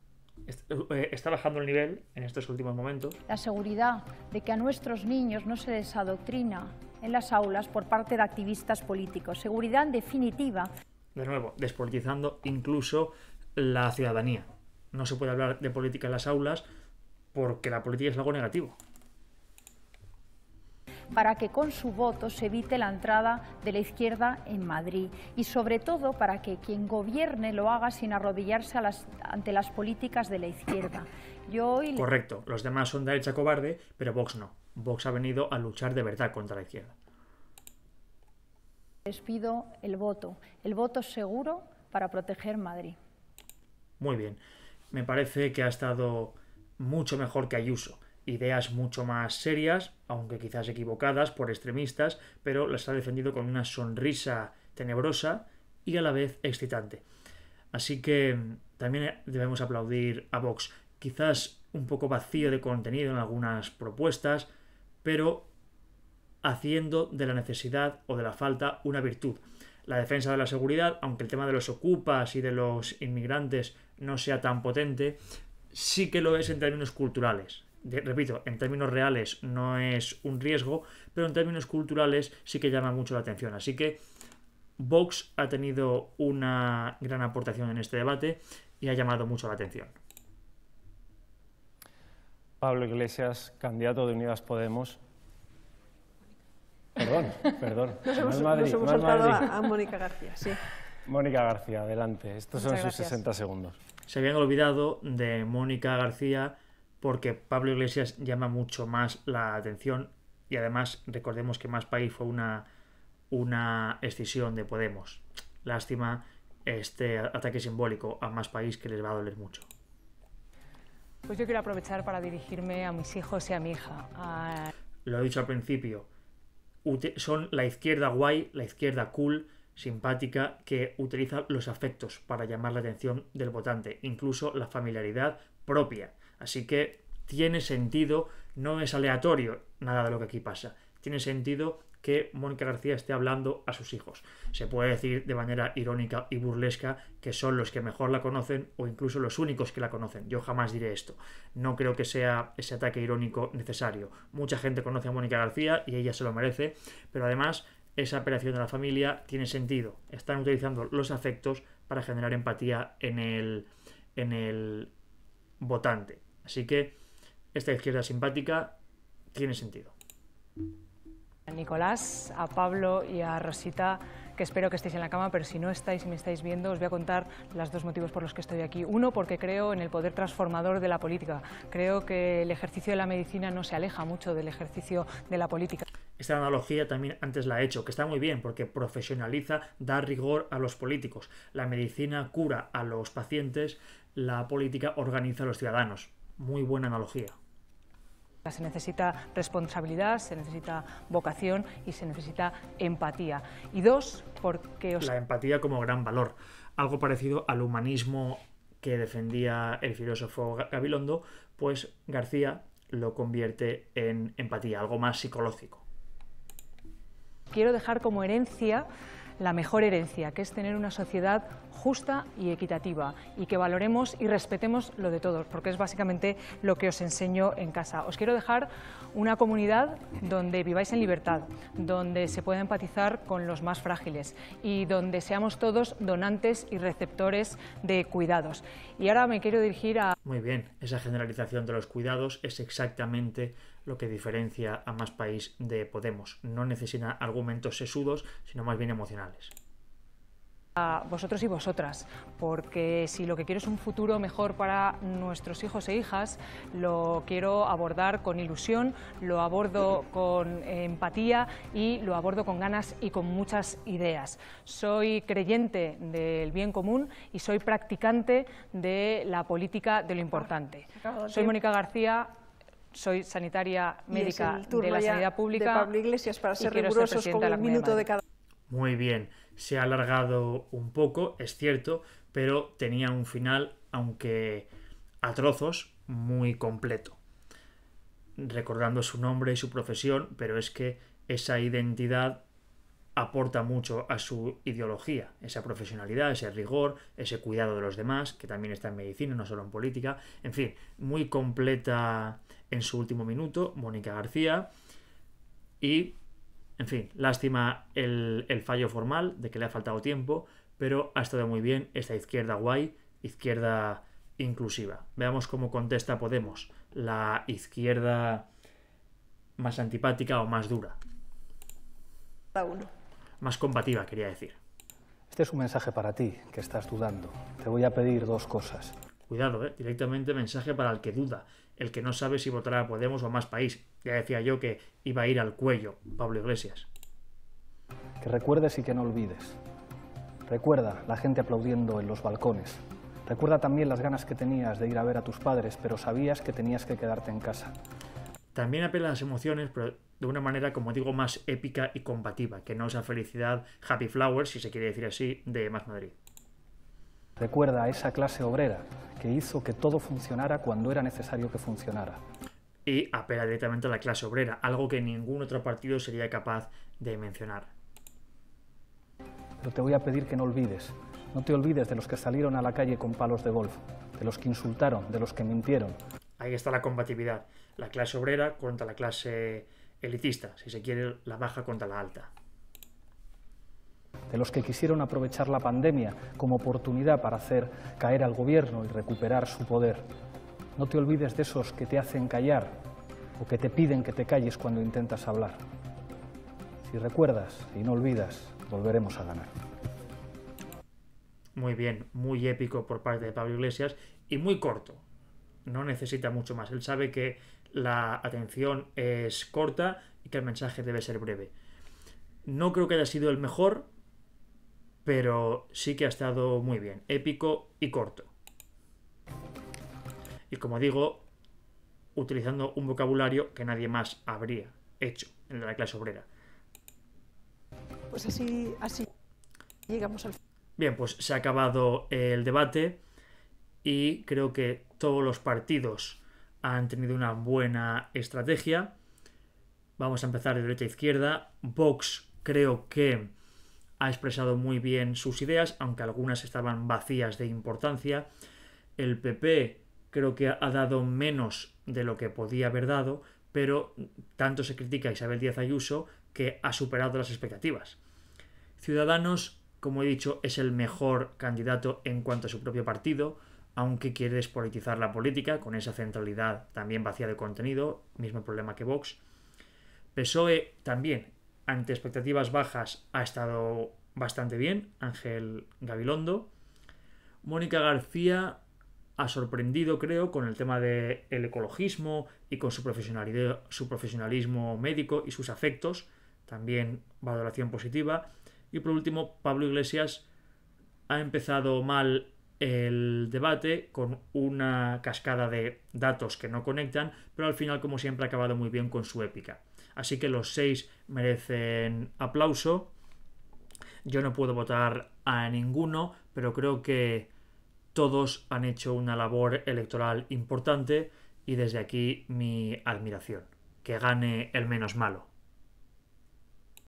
eh, está bajando el nivel en estos últimos momentos. La seguridad de que a nuestros niños no se les adoctrina en las aulas por parte de activistas políticos. Seguridad en definitiva. De nuevo, despolitizando incluso la ciudadanía. No se puede hablar de política en las aulas porque la política es algo negativo para que con su voto se evite la entrada de la izquierda en Madrid y sobre todo para que quien gobierne lo haga sin arrodillarse ante las políticas de la izquierda. Yo Correcto, los demás son derecha cobarde, pero Vox no. Vox ha venido a luchar de verdad contra la izquierda. Les pido el voto, el voto seguro para proteger Madrid. Muy bien, me parece que ha estado mucho mejor que Ayuso ideas mucho más serias, aunque quizás equivocadas por extremistas, pero las ha defendido con una sonrisa tenebrosa y a la vez excitante. Así que también debemos aplaudir a Vox. Quizás un poco vacío de contenido en algunas propuestas, pero haciendo de la necesidad o de la falta una virtud. La defensa de la seguridad, aunque el tema de los ocupas y de los inmigrantes no sea tan potente, sí que lo es en términos culturales repito, en términos reales no es un riesgo, pero en términos culturales sí que llama mucho la atención. Así que Vox ha tenido una gran aportación en este debate y ha llamado mucho la atención. Pablo Iglesias, candidato de Unidas Podemos. Perdón, perdón. Nos hemos, a, Mónica García, sí. Mónica García, adelante. Estos son sus 60 segundos. Se habían olvidado de Mónica García porque Pablo Iglesias llama mucho más la atención y además recordemos que Más País fue una, una escisión de Podemos. Lástima este ataque simbólico a Más País que les va a doler mucho. Pues yo quiero aprovechar para dirigirme a mis hijos y a mi hija. Lo he dicho al principio, son la izquierda guay, la izquierda cool, simpática, que utiliza los afectos para llamar la atención del votante, incluso la familiaridad propia. Así que tiene sentido, no es aleatorio nada de lo que aquí pasa. Tiene sentido que Mónica García esté hablando a sus hijos. Se puede decir de manera irónica y burlesca que son los que mejor la conocen o incluso los únicos que la conocen. Yo jamás diré esto. No creo que sea ese ataque irónico necesario. Mucha gente conoce a Mónica García y ella se lo merece, pero además esa apelación de la familia tiene sentido. Están utilizando los afectos para generar empatía en el, en el votante. Así que esta izquierda simpática tiene sentido. A Nicolás, a Pablo y a Rosita, que espero que estéis en la cama, pero si no estáis y me estáis viendo, os voy a contar los dos motivos por los que estoy aquí. Uno, porque creo en el poder transformador de la política. Creo que el ejercicio de la medicina no se aleja mucho del ejercicio de la política. Esta analogía también antes la he hecho, que está muy bien porque profesionaliza, da rigor a los políticos. La medicina cura a los pacientes, la política organiza a los ciudadanos muy buena analogía. Se necesita responsabilidad, se necesita vocación y se necesita empatía. Y dos, porque... Os... La empatía como gran valor, algo parecido al humanismo que defendía el filósofo Gabilondo, pues García lo convierte en empatía, algo más psicológico. Quiero dejar como herencia la mejor herencia, que es tener una sociedad justa y equitativa y que valoremos y respetemos lo de todos, porque es básicamente lo que os enseño en casa. Os quiero dejar una comunidad donde viváis en libertad, donde se pueda empatizar con los más frágiles y donde seamos todos donantes y receptores de cuidados. Y ahora me quiero dirigir a... Muy bien, esa generalización de los cuidados es exactamente lo que diferencia a Más País de Podemos. No necesita argumentos sesudos, sino más bien emocionales a vosotros y vosotras, porque si lo que quiero es un futuro mejor para nuestros hijos e hijas, lo quiero abordar con ilusión, lo abordo con empatía y lo abordo con ganas y con muchas ideas. Soy creyente del bien común y soy practicante de la política de lo importante. Ah, soy Mónica García, soy sanitaria médica de la sanidad pública. Pablo Iglesias para ser Muy bien, se ha alargado un poco, es cierto, pero tenía un final, aunque a trozos, muy completo. Recordando su nombre y su profesión, pero es que esa identidad aporta mucho a su ideología, esa profesionalidad, ese rigor, ese cuidado de los demás, que también está en medicina, no solo en política, en fin, muy completa en su último minuto, Mónica García. Y, en fin, lástima el, fallo formal de que le ha faltado tiempo, pero ha estado muy bien esta izquierda guay, izquierda inclusiva. Veamos cómo contesta Podemos, la izquierda más antipática o más dura. Más combativa, quería decir. Este es un mensaje para ti, que estás dudando. Te voy a pedir dos cosas. Cuidado, eh, directamente mensaje para el que duda el que no sabe si votará a Podemos o a más país. Ya decía yo que iba a ir al cuello, Pablo Iglesias. Que recuerdes y que no olvides. Recuerda la gente aplaudiendo en los balcones. Recuerda también las ganas que tenías de ir a ver a tus padres, pero sabías que tenías que quedarte en casa. También apela a las emociones, pero de una manera, como digo, más épica y combativa, que no esa felicidad happy Flowers, si se quiere decir así, de Más Madrid. Recuerda a esa clase obrera que hizo que todo funcionara cuando era necesario que funcionara. Y apela directamente a la clase obrera, algo que ningún otro partido sería capaz de mencionar. Pero te voy a pedir que no olvides, no te olvides de los que salieron a la calle con palos de golf, de los que insultaron, de los que mintieron. Ahí está la combatividad, la clase obrera contra la clase elitista, si se quiere, la baja contra la alta de los que quisieron aprovechar la pandemia como oportunidad para hacer caer al gobierno y recuperar su poder. No te olvides de esos que te hacen callar o que te piden que te calles cuando intentas hablar. Si recuerdas y no olvidas, volveremos a ganar. Muy bien, muy épico por parte de Pablo Iglesias y muy corto. No necesita mucho más. Él sabe que la atención es corta y que el mensaje debe ser breve. No creo que haya sido el mejor, pero sí que ha estado muy bien, épico y corto. Y como digo, utilizando un vocabulario que nadie más habría hecho, en la clase obrera. Pues así, así llegamos al Bien, pues se ha acabado el debate y creo que todos los partidos han tenido una buena estrategia. Vamos a empezar de derecha a izquierda. Vox creo que ha expresado muy bien sus ideas, aunque algunas estaban vacías de importancia. El PP creo que ha dado menos de lo que podía haber dado, pero tanto se critica a Isabel Díaz Ayuso que ha superado las expectativas. Ciudadanos, como he dicho, es el mejor candidato en cuanto a su propio partido, aunque quiere despolitizar la política con esa centralidad también vacía de contenido, mismo problema que Vox. PSOE también ante expectativas bajas ha estado bastante bien, Ángel Gabilondo. Mónica García ha sorprendido, creo, con el tema del ecologismo y con su, profesionalidad, su profesionalismo médico y sus afectos, también valoración positiva. Y por último, Pablo Iglesias ha empezado mal el debate con una cascada de datos que no conectan, pero al final, como siempre, ha acabado muy bien con su épica así que los seis merecen aplauso. Yo no puedo votar a ninguno, pero creo que todos han hecho una labor electoral importante y desde aquí mi admiración. Que gane el menos malo.